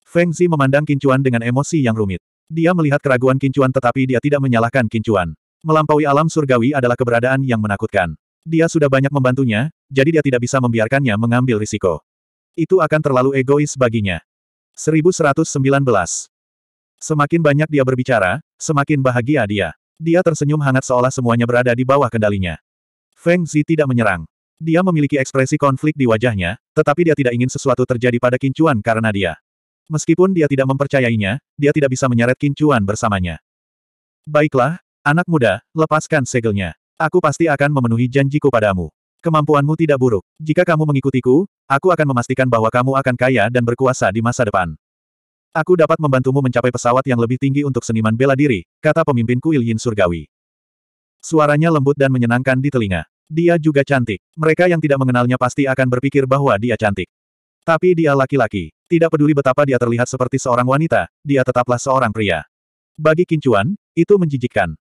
Speaker 1: Feng Zi memandang Kincuan dengan emosi yang rumit. Dia melihat keraguan Kincuan tetapi dia tidak menyalahkan Kincuan. Melampaui alam surgawi adalah keberadaan yang menakutkan. Dia sudah banyak membantunya, jadi dia tidak bisa membiarkannya mengambil risiko. Itu akan terlalu egois baginya. 1119. Semakin banyak dia berbicara, semakin bahagia dia. Dia tersenyum hangat seolah semuanya berada di bawah kendalinya. Feng Zi tidak menyerang. Dia memiliki ekspresi konflik di wajahnya, tetapi dia tidak ingin sesuatu terjadi pada Kincuan karena dia. Meskipun dia tidak mempercayainya, dia tidak bisa menyeret Kincuan bersamanya. Baiklah, anak muda, lepaskan segelnya. Aku pasti akan memenuhi janjiku padamu. Kemampuanmu tidak buruk. Jika kamu mengikutiku, aku akan memastikan bahwa kamu akan kaya dan berkuasa di masa depan. Aku dapat membantumu mencapai pesawat yang lebih tinggi untuk seniman bela diri, kata pemimpin kuil Yin Surgawi. Suaranya lembut dan menyenangkan di telinga. Dia juga cantik. Mereka yang tidak mengenalnya pasti akan berpikir bahwa dia cantik. Tapi dia laki-laki. Tidak peduli betapa dia terlihat seperti seorang wanita, dia tetaplah seorang pria. Bagi Kincuan, itu menjijikkan.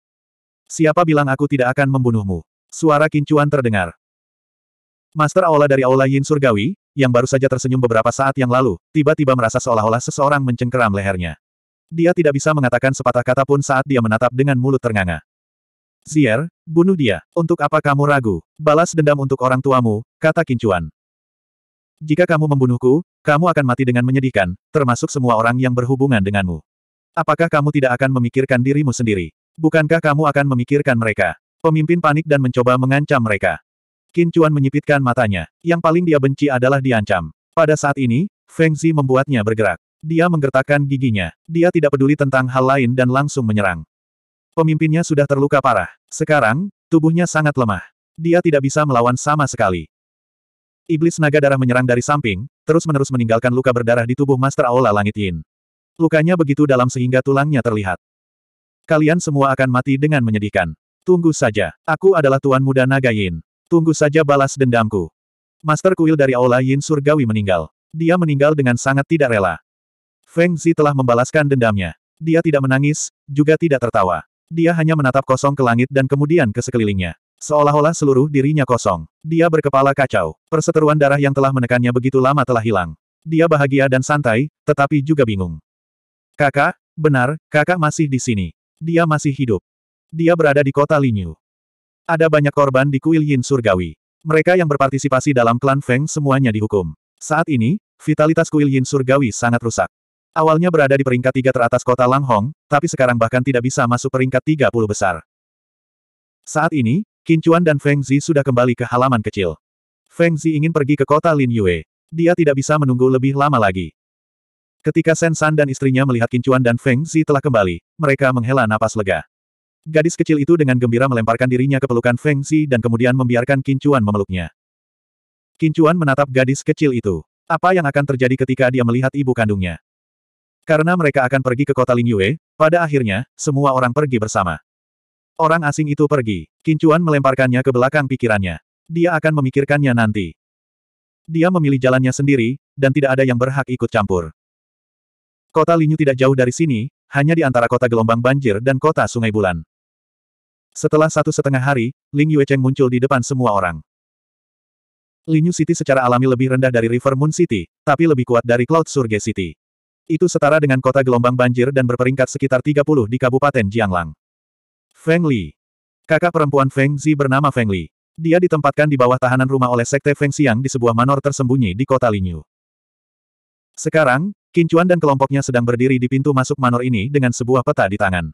Speaker 1: Siapa bilang aku tidak akan membunuhmu? Suara kincuan terdengar. Master Aula dari Aula Yin Surgawi, yang baru saja tersenyum beberapa saat yang lalu, tiba-tiba merasa seolah-olah seseorang mencengkeram lehernya. Dia tidak bisa mengatakan sepatah kata pun saat dia menatap dengan mulut ternganga. Zier, bunuh dia. Untuk apa kamu ragu? Balas dendam untuk orang tuamu, kata Kincuan. Jika kamu membunuhku, kamu akan mati dengan menyedihkan, termasuk semua orang yang berhubungan denganmu. Apakah kamu tidak akan memikirkan dirimu sendiri? Bukankah kamu akan memikirkan mereka? Pemimpin panik dan mencoba mengancam mereka. Qin Chuan menyipitkan matanya. Yang paling dia benci adalah diancam. Pada saat ini, Feng Zi membuatnya bergerak. Dia menggertakkan giginya. Dia tidak peduli tentang hal lain dan langsung menyerang. Pemimpinnya sudah terluka parah. Sekarang, tubuhnya sangat lemah. Dia tidak bisa melawan sama sekali. Iblis naga darah menyerang dari samping, terus-menerus meninggalkan luka berdarah di tubuh Master Aula Langit Yin. Lukanya begitu dalam sehingga tulangnya terlihat. Kalian semua akan mati dengan menyedihkan. Tunggu saja. Aku adalah Tuan Muda Naga Yin. Tunggu saja balas dendamku. Master Kuil dari Aula Yin Surgawi meninggal. Dia meninggal dengan sangat tidak rela. Feng Zi telah membalaskan dendamnya. Dia tidak menangis, juga tidak tertawa. Dia hanya menatap kosong ke langit dan kemudian ke sekelilingnya. Seolah-olah seluruh dirinya kosong. Dia berkepala kacau. Perseteruan darah yang telah menekannya begitu lama telah hilang. Dia bahagia dan santai, tetapi juga bingung. Kakak, benar, kakak masih di sini. Dia masih hidup. Dia berada di kota Linyu. Ada banyak korban di kuil Yin Surgawi. Mereka yang berpartisipasi dalam klan Feng semuanya dihukum. Saat ini, vitalitas kuil Yin Surgawi sangat rusak. Awalnya berada di peringkat tiga teratas kota Langhong, tapi sekarang bahkan tidak bisa masuk peringkat 30 besar. Saat ini, Kincuan dan Feng Zi sudah kembali ke halaman kecil. Feng Zi ingin pergi ke kota Lin Yue. Dia tidak bisa menunggu lebih lama lagi. Ketika Shen San dan istrinya melihat Kincuan dan Feng Zi telah kembali, mereka menghela napas lega. Gadis kecil itu dengan gembira melemparkan dirinya ke pelukan Feng Zi dan kemudian membiarkan Kincuan memeluknya. Kincuan menatap gadis kecil itu. Apa yang akan terjadi ketika dia melihat ibu kandungnya? Karena mereka akan pergi ke kota Lingyue, pada akhirnya, semua orang pergi bersama. Orang asing itu pergi. Kincuan melemparkannya ke belakang pikirannya. Dia akan memikirkannya nanti. Dia memilih jalannya sendiri, dan tidak ada yang berhak ikut campur. Kota Linyu tidak jauh dari sini, hanya di antara kota gelombang banjir dan kota sungai bulan. Setelah satu setengah hari, Ling Yuecheng muncul di depan semua orang. Linyu City secara alami lebih rendah dari River Moon City, tapi lebih kuat dari Cloud Surge City. Itu setara dengan kota gelombang banjir dan berperingkat sekitar 30 di Kabupaten Jianglang. Feng Li. Kakak perempuan Feng Zi bernama Feng Li. Dia ditempatkan di bawah tahanan rumah oleh Sekte Feng Xiang di sebuah manor tersembunyi di kota Linyu. Sekarang, Kincuan dan kelompoknya sedang berdiri di pintu masuk manor ini dengan sebuah peta di tangan.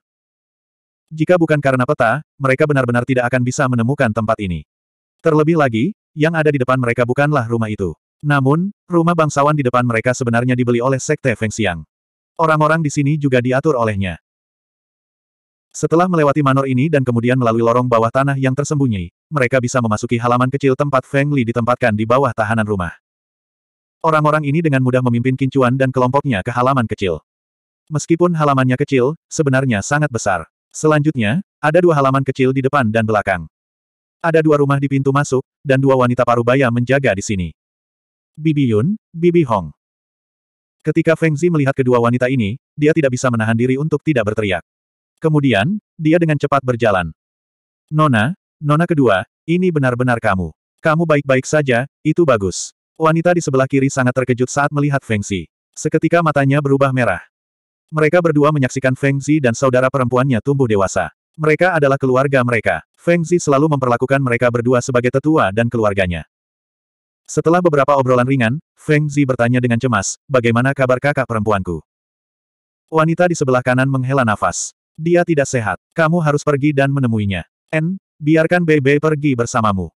Speaker 1: Jika bukan karena peta, mereka benar-benar tidak akan bisa menemukan tempat ini. Terlebih lagi, yang ada di depan mereka bukanlah rumah itu. Namun, rumah bangsawan di depan mereka sebenarnya dibeli oleh Sekte Feng Xiang. Orang-orang di sini juga diatur olehnya. Setelah melewati manor ini dan kemudian melalui lorong bawah tanah yang tersembunyi, mereka bisa memasuki halaman kecil tempat Feng Li ditempatkan di bawah tahanan rumah. Orang-orang ini dengan mudah memimpin Kincuan dan kelompoknya ke halaman kecil. Meskipun halamannya kecil, sebenarnya sangat besar. Selanjutnya, ada dua halaman kecil di depan dan belakang. Ada dua rumah di pintu masuk, dan dua wanita parubaya menjaga di sini. Bibi Yun, Bibi Hong. Ketika Feng Zi melihat kedua wanita ini, dia tidak bisa menahan diri untuk tidak berteriak. Kemudian, dia dengan cepat berjalan. Nona, Nona kedua, ini benar-benar kamu. Kamu baik-baik saja, itu bagus. Wanita di sebelah kiri sangat terkejut saat melihat Feng Xi. Seketika matanya berubah merah. Mereka berdua menyaksikan Feng Zi dan saudara perempuannya tumbuh dewasa. Mereka adalah keluarga mereka. Feng Zi selalu memperlakukan mereka berdua sebagai tetua dan keluarganya. Setelah beberapa obrolan ringan, Feng Zi bertanya dengan cemas, bagaimana kabar kakak perempuanku? Wanita di sebelah kanan menghela nafas. Dia tidak sehat. Kamu harus pergi dan menemuinya. N, biarkan Bebe pergi bersamamu.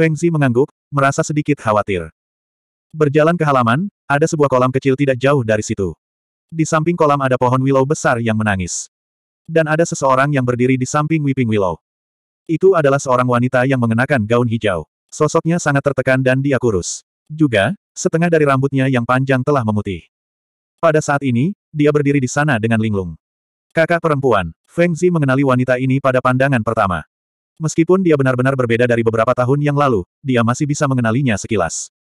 Speaker 1: Feng Zi mengangguk, merasa sedikit khawatir. Berjalan ke halaman, ada sebuah kolam kecil tidak jauh dari situ. Di samping kolam ada pohon willow besar yang menangis. Dan ada seseorang yang berdiri di samping Weeping Willow. Itu adalah seorang wanita yang mengenakan gaun hijau. Sosoknya sangat tertekan dan dia kurus. Juga, setengah dari rambutnya yang panjang telah memutih. Pada saat ini, dia berdiri di sana dengan linglung. Kakak perempuan, Feng Zi mengenali wanita ini pada pandangan pertama. Meskipun dia benar-benar berbeda dari beberapa tahun yang lalu, dia masih bisa mengenalinya sekilas.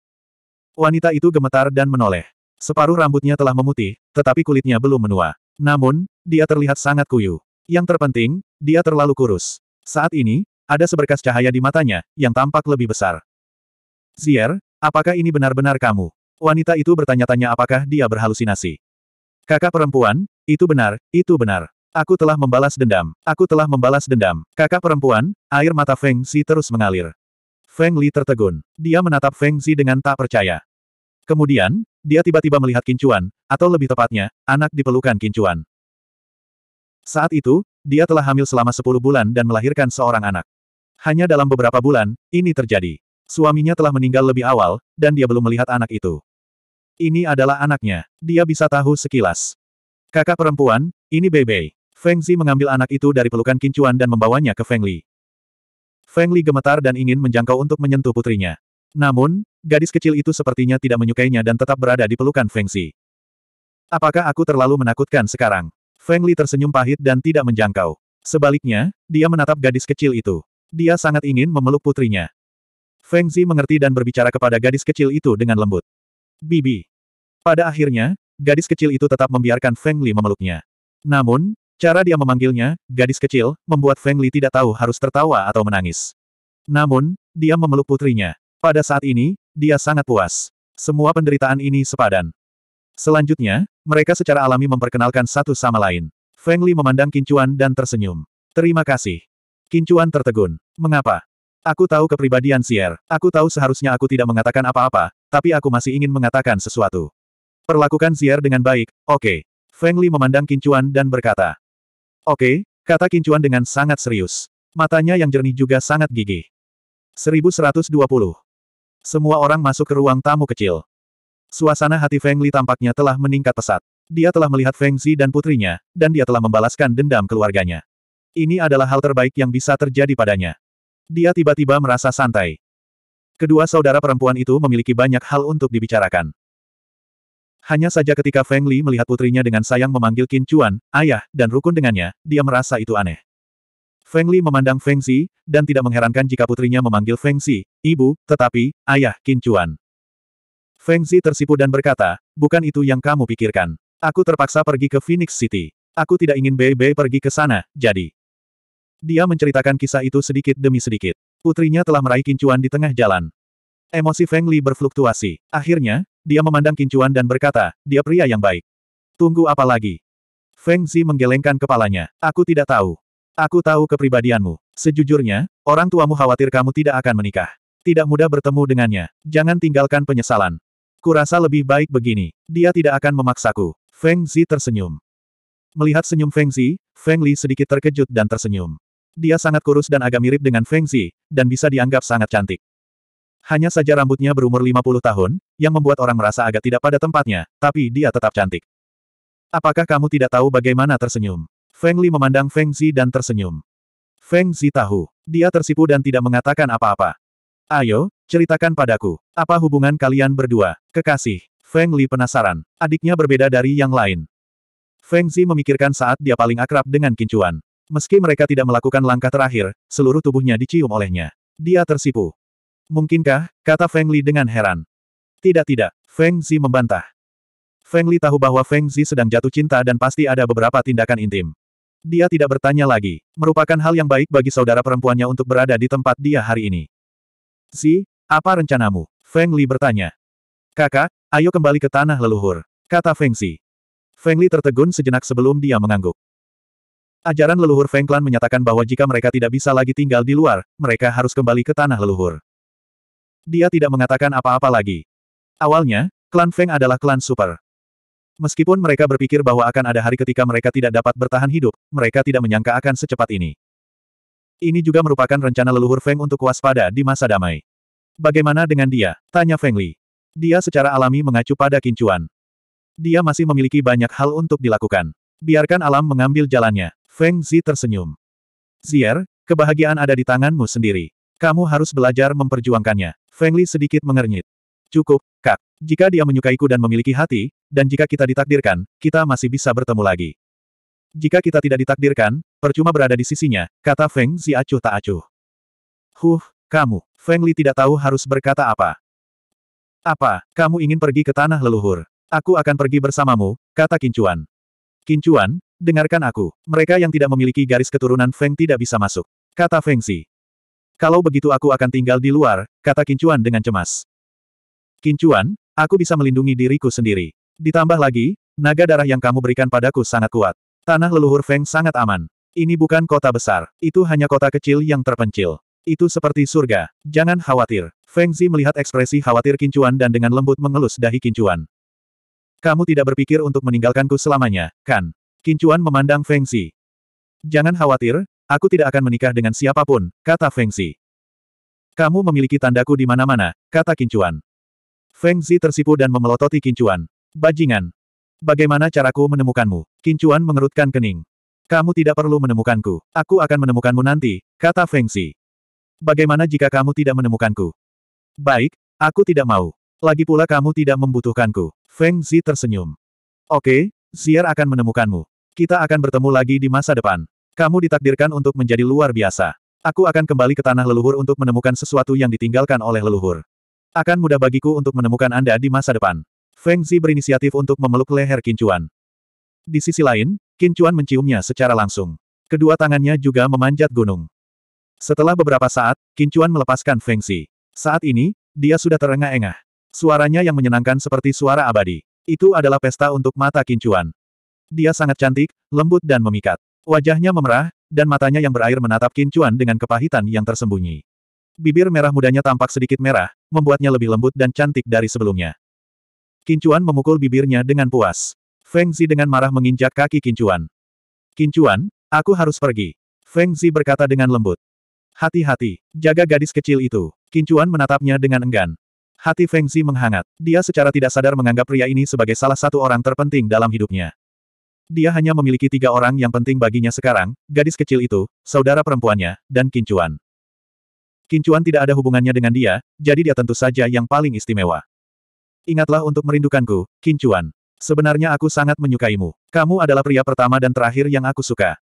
Speaker 1: Wanita itu gemetar dan menoleh. Separuh rambutnya telah memutih, tetapi kulitnya belum menua. Namun, dia terlihat sangat kuyu. Yang terpenting, dia terlalu kurus. Saat ini, ada seberkas cahaya di matanya, yang tampak lebih besar. Zier, apakah ini benar-benar kamu? Wanita itu bertanya-tanya apakah dia berhalusinasi. Kakak perempuan, itu benar, itu benar. Aku telah membalas dendam. Aku telah membalas dendam. Kakak perempuan, air mata Feng Xi terus mengalir. Feng Li tertegun. Dia menatap Feng Xi dengan tak percaya. Kemudian, dia tiba-tiba melihat Kincuan, atau lebih tepatnya, anak di pelukan Kincuan. Saat itu, dia telah hamil selama 10 bulan dan melahirkan seorang anak. Hanya dalam beberapa bulan, ini terjadi. Suaminya telah meninggal lebih awal, dan dia belum melihat anak itu. Ini adalah anaknya. Dia bisa tahu sekilas. Kakak perempuan, ini Bebe. Feng Zi mengambil anak itu dari pelukan Kincuan dan membawanya ke Feng Li. Feng Li gemetar dan ingin menjangkau untuk menyentuh putrinya. Namun, gadis kecil itu sepertinya tidak menyukainya dan tetap berada di pelukan Feng Zi. Apakah aku terlalu menakutkan sekarang? Feng Li tersenyum pahit dan tidak menjangkau. Sebaliknya, dia menatap gadis kecil itu. Dia sangat ingin memeluk putrinya. Feng Zi mengerti dan berbicara kepada gadis kecil itu dengan lembut. Bibi. Pada akhirnya, gadis kecil itu tetap membiarkan Feng Li memeluknya. Namun, Cara dia memanggilnya, gadis kecil, membuat Feng Li tidak tahu harus tertawa atau menangis. Namun, dia memeluk putrinya. Pada saat ini, dia sangat puas. Semua penderitaan ini sepadan. Selanjutnya, mereka secara alami memperkenalkan satu sama lain. Feng Li memandang Kincuan dan tersenyum. Terima kasih. Kincuan tertegun. Mengapa? Aku tahu kepribadian Sier. Aku tahu seharusnya aku tidak mengatakan apa-apa, tapi aku masih ingin mengatakan sesuatu. Perlakukan Sier dengan baik, oke. Okay. Feng Li memandang Kincuan dan berkata, Oke, kata Kincuan dengan sangat serius. Matanya yang jernih juga sangat gigih. 1120. Semua orang masuk ke ruang tamu kecil. Suasana hati Feng Li tampaknya telah meningkat pesat. Dia telah melihat Feng Zi dan putrinya, dan dia telah membalaskan dendam keluarganya. Ini adalah hal terbaik yang bisa terjadi padanya. Dia tiba-tiba merasa santai. Kedua saudara perempuan itu memiliki banyak hal untuk dibicarakan. Hanya saja ketika Feng Li melihat putrinya dengan sayang memanggil Qin Chuan, ayah, dan rukun dengannya, dia merasa itu aneh. Feng Li memandang Feng Xi, dan tidak mengherankan jika putrinya memanggil Feng Xi, ibu, tetapi, ayah, Qin Chuan. Feng Xi tersipu dan berkata, bukan itu yang kamu pikirkan. Aku terpaksa pergi ke Phoenix City. Aku tidak ingin Bei Bei pergi ke sana, jadi. Dia menceritakan kisah itu sedikit demi sedikit. Putrinya telah meraih Qin Chuan di tengah jalan. Emosi Feng Li berfluktuasi. Akhirnya, dia memandang Kincuan dan berkata, dia pria yang baik. Tunggu apa lagi? Feng Zi menggelengkan kepalanya. Aku tidak tahu. Aku tahu kepribadianmu. Sejujurnya, orang tuamu khawatir kamu tidak akan menikah. Tidak mudah bertemu dengannya. Jangan tinggalkan penyesalan. Kurasa lebih baik begini. Dia tidak akan memaksaku. Feng Zi tersenyum. Melihat senyum Feng Zi, Feng Li sedikit terkejut dan tersenyum. Dia sangat kurus dan agak mirip dengan Feng Zi, dan bisa dianggap sangat cantik. Hanya saja rambutnya berumur 50 tahun, yang membuat orang merasa agak tidak pada tempatnya, tapi dia tetap cantik. Apakah kamu tidak tahu bagaimana tersenyum? Feng Li memandang Feng Zi dan tersenyum. Feng Zi tahu. Dia tersipu dan tidak mengatakan apa-apa. Ayo, ceritakan padaku. Apa hubungan kalian berdua, kekasih? Feng Li penasaran. Adiknya berbeda dari yang lain. Feng Zi memikirkan saat dia paling akrab dengan Kincuan. Meski mereka tidak melakukan langkah terakhir, seluruh tubuhnya dicium olehnya. Dia tersipu. Mungkinkah, kata Feng Li dengan heran. Tidak-tidak, Feng Zi membantah. Feng Li tahu bahwa Feng Zi sedang jatuh cinta dan pasti ada beberapa tindakan intim. Dia tidak bertanya lagi, merupakan hal yang baik bagi saudara perempuannya untuk berada di tempat dia hari ini. Zi, apa rencanamu? Feng Li bertanya. Kakak, ayo kembali ke tanah leluhur, kata Feng Zi. Feng Li tertegun sejenak sebelum dia mengangguk. Ajaran leluhur Feng Clan menyatakan bahwa jika mereka tidak bisa lagi tinggal di luar, mereka harus kembali ke tanah leluhur dia tidak mengatakan apa-apa lagi. Awalnya, klan Feng adalah klan super. Meskipun mereka berpikir bahwa akan ada hari ketika mereka tidak dapat bertahan hidup, mereka tidak menyangka akan secepat ini. Ini juga merupakan rencana leluhur Feng untuk waspada di masa damai. Bagaimana dengan dia? Tanya Feng Li. Dia secara alami mengacu pada kincuan. Dia masih memiliki banyak hal untuk dilakukan. Biarkan alam mengambil jalannya. Feng Zi tersenyum. Zier, kebahagiaan ada di tanganmu sendiri. Kamu harus belajar memperjuangkannya. Feng Li sedikit mengernyit. Cukup, Kak. Jika dia menyukaiku dan memiliki hati, dan jika kita ditakdirkan, kita masih bisa bertemu lagi. Jika kita tidak ditakdirkan, percuma berada di sisinya, kata Feng Zi acuh tak acuh. Huh, kamu. Feng Li tidak tahu harus berkata apa. Apa, kamu ingin pergi ke tanah leluhur? Aku akan pergi bersamamu, kata Kincuan. Kincuan, dengarkan aku. Mereka yang tidak memiliki garis keturunan Feng tidak bisa masuk. Kata Feng Zi. Kalau begitu aku akan tinggal di luar, kata Kincuan dengan cemas. Kincuan, aku bisa melindungi diriku sendiri. Ditambah lagi, naga darah yang kamu berikan padaku sangat kuat. Tanah leluhur Feng sangat aman. Ini bukan kota besar, itu hanya kota kecil yang terpencil. Itu seperti surga, jangan khawatir. Feng Zi melihat ekspresi khawatir Kincuan dan dengan lembut mengelus dahi Kincuan. Kamu tidak berpikir untuk meninggalkanku selamanya, kan? Kincuan memandang Feng Zi. Jangan khawatir, Aku tidak akan menikah dengan siapapun, kata Feng Zi. Kamu memiliki tandaku di mana-mana, kata Kincuan. Feng Zi tersipu dan memelototi Kincuan. Bajingan. Bagaimana caraku menemukanmu? Kincuan mengerutkan kening. Kamu tidak perlu menemukanku. Aku akan menemukanmu nanti, kata Feng Zi. Bagaimana jika kamu tidak menemukanku? Baik, aku tidak mau. Lagi pula kamu tidak membutuhkanku. Feng Zi tersenyum. Oke, Ziar akan menemukanmu. Kita akan bertemu lagi di masa depan. Kamu ditakdirkan untuk menjadi luar biasa. Aku akan kembali ke tanah leluhur untuk menemukan sesuatu yang ditinggalkan oleh leluhur. Akan mudah bagiku untuk menemukan Anda di masa depan. Feng Zi berinisiatif untuk memeluk leher Kincuan. Di sisi lain, Kincuan menciumnya secara langsung. Kedua tangannya juga memanjat gunung. Setelah beberapa saat, Kincuan melepaskan Feng Zi. Saat ini, dia sudah terengah-engah. Suaranya yang menyenangkan seperti suara abadi. Itu adalah pesta untuk mata Kincuan. Dia sangat cantik, lembut dan memikat. Wajahnya memerah, dan matanya yang berair menatap Kincuan dengan kepahitan yang tersembunyi. Bibir merah mudanya tampak sedikit merah, membuatnya lebih lembut dan cantik dari sebelumnya. Kincuan memukul bibirnya dengan puas. Feng Zi dengan marah menginjak kaki Kincuan. Chuan. aku harus pergi. Feng Zi berkata dengan lembut. Hati-hati, jaga gadis kecil itu. Kincuan menatapnya dengan enggan. Hati Feng Zi menghangat. Dia secara tidak sadar menganggap pria ini sebagai salah satu orang terpenting dalam hidupnya. Dia hanya memiliki tiga orang yang penting baginya sekarang, gadis kecil itu, saudara perempuannya, dan Kincuan. Kincuan tidak ada hubungannya dengan dia, jadi dia tentu saja yang paling istimewa. Ingatlah untuk merindukanku, Kincuan. Sebenarnya aku sangat menyukaimu. Kamu adalah pria pertama dan terakhir yang aku suka.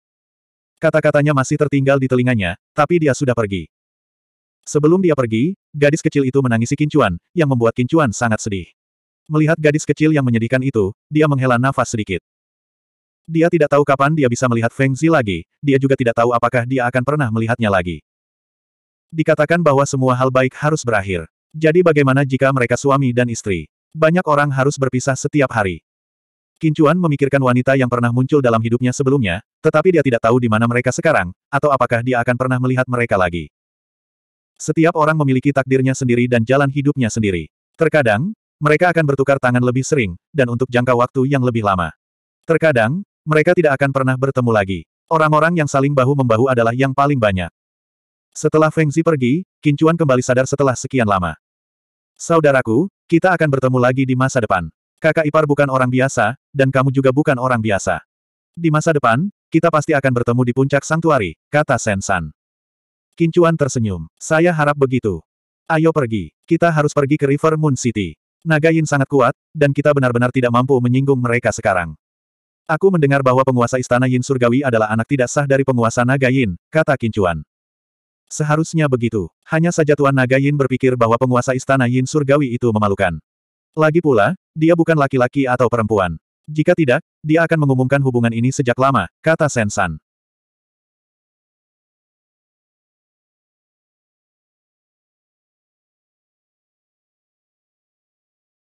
Speaker 1: Kata-katanya masih tertinggal di telinganya, tapi dia sudah pergi. Sebelum dia pergi, gadis kecil itu menangisi Kincuan, yang membuat Kincuan sangat sedih. Melihat gadis kecil yang menyedihkan itu, dia menghela nafas sedikit. Dia tidak tahu kapan dia bisa melihat Feng Zi lagi, dia juga tidak tahu apakah dia akan pernah melihatnya lagi. Dikatakan bahwa semua hal baik harus berakhir. Jadi bagaimana jika mereka suami dan istri? Banyak orang harus berpisah setiap hari. Kincuan memikirkan wanita yang pernah muncul dalam hidupnya sebelumnya, tetapi dia tidak tahu di mana mereka sekarang, atau apakah dia akan pernah melihat mereka lagi. Setiap orang memiliki takdirnya sendiri dan jalan hidupnya sendiri. Terkadang, mereka akan bertukar tangan lebih sering, dan untuk jangka waktu yang lebih lama. Terkadang, mereka tidak akan pernah bertemu lagi. Orang-orang yang saling bahu-membahu adalah yang paling banyak. Setelah Feng Zi pergi, Kincuan kembali sadar setelah sekian lama. Saudaraku, kita akan bertemu lagi di masa depan. Kakak ipar bukan orang biasa, dan kamu juga bukan orang biasa. Di masa depan, kita pasti akan bertemu di puncak santuari, kata Sensan. Kincuan tersenyum. Saya harap begitu. Ayo pergi. Kita harus pergi ke River Moon City. Naga Yin sangat kuat, dan kita benar-benar tidak mampu menyinggung mereka sekarang. Aku mendengar bahwa penguasa istana Yin Surgawi adalah anak tidak sah dari penguasa Naga Yin, kata Kincuan. Seharusnya begitu. Hanya saja Tuan Naga Yin berpikir bahwa penguasa istana Yin Surgawi itu memalukan. Lagi pula, dia bukan laki-laki atau perempuan. Jika tidak, dia akan mengumumkan hubungan ini sejak lama, kata Sen San.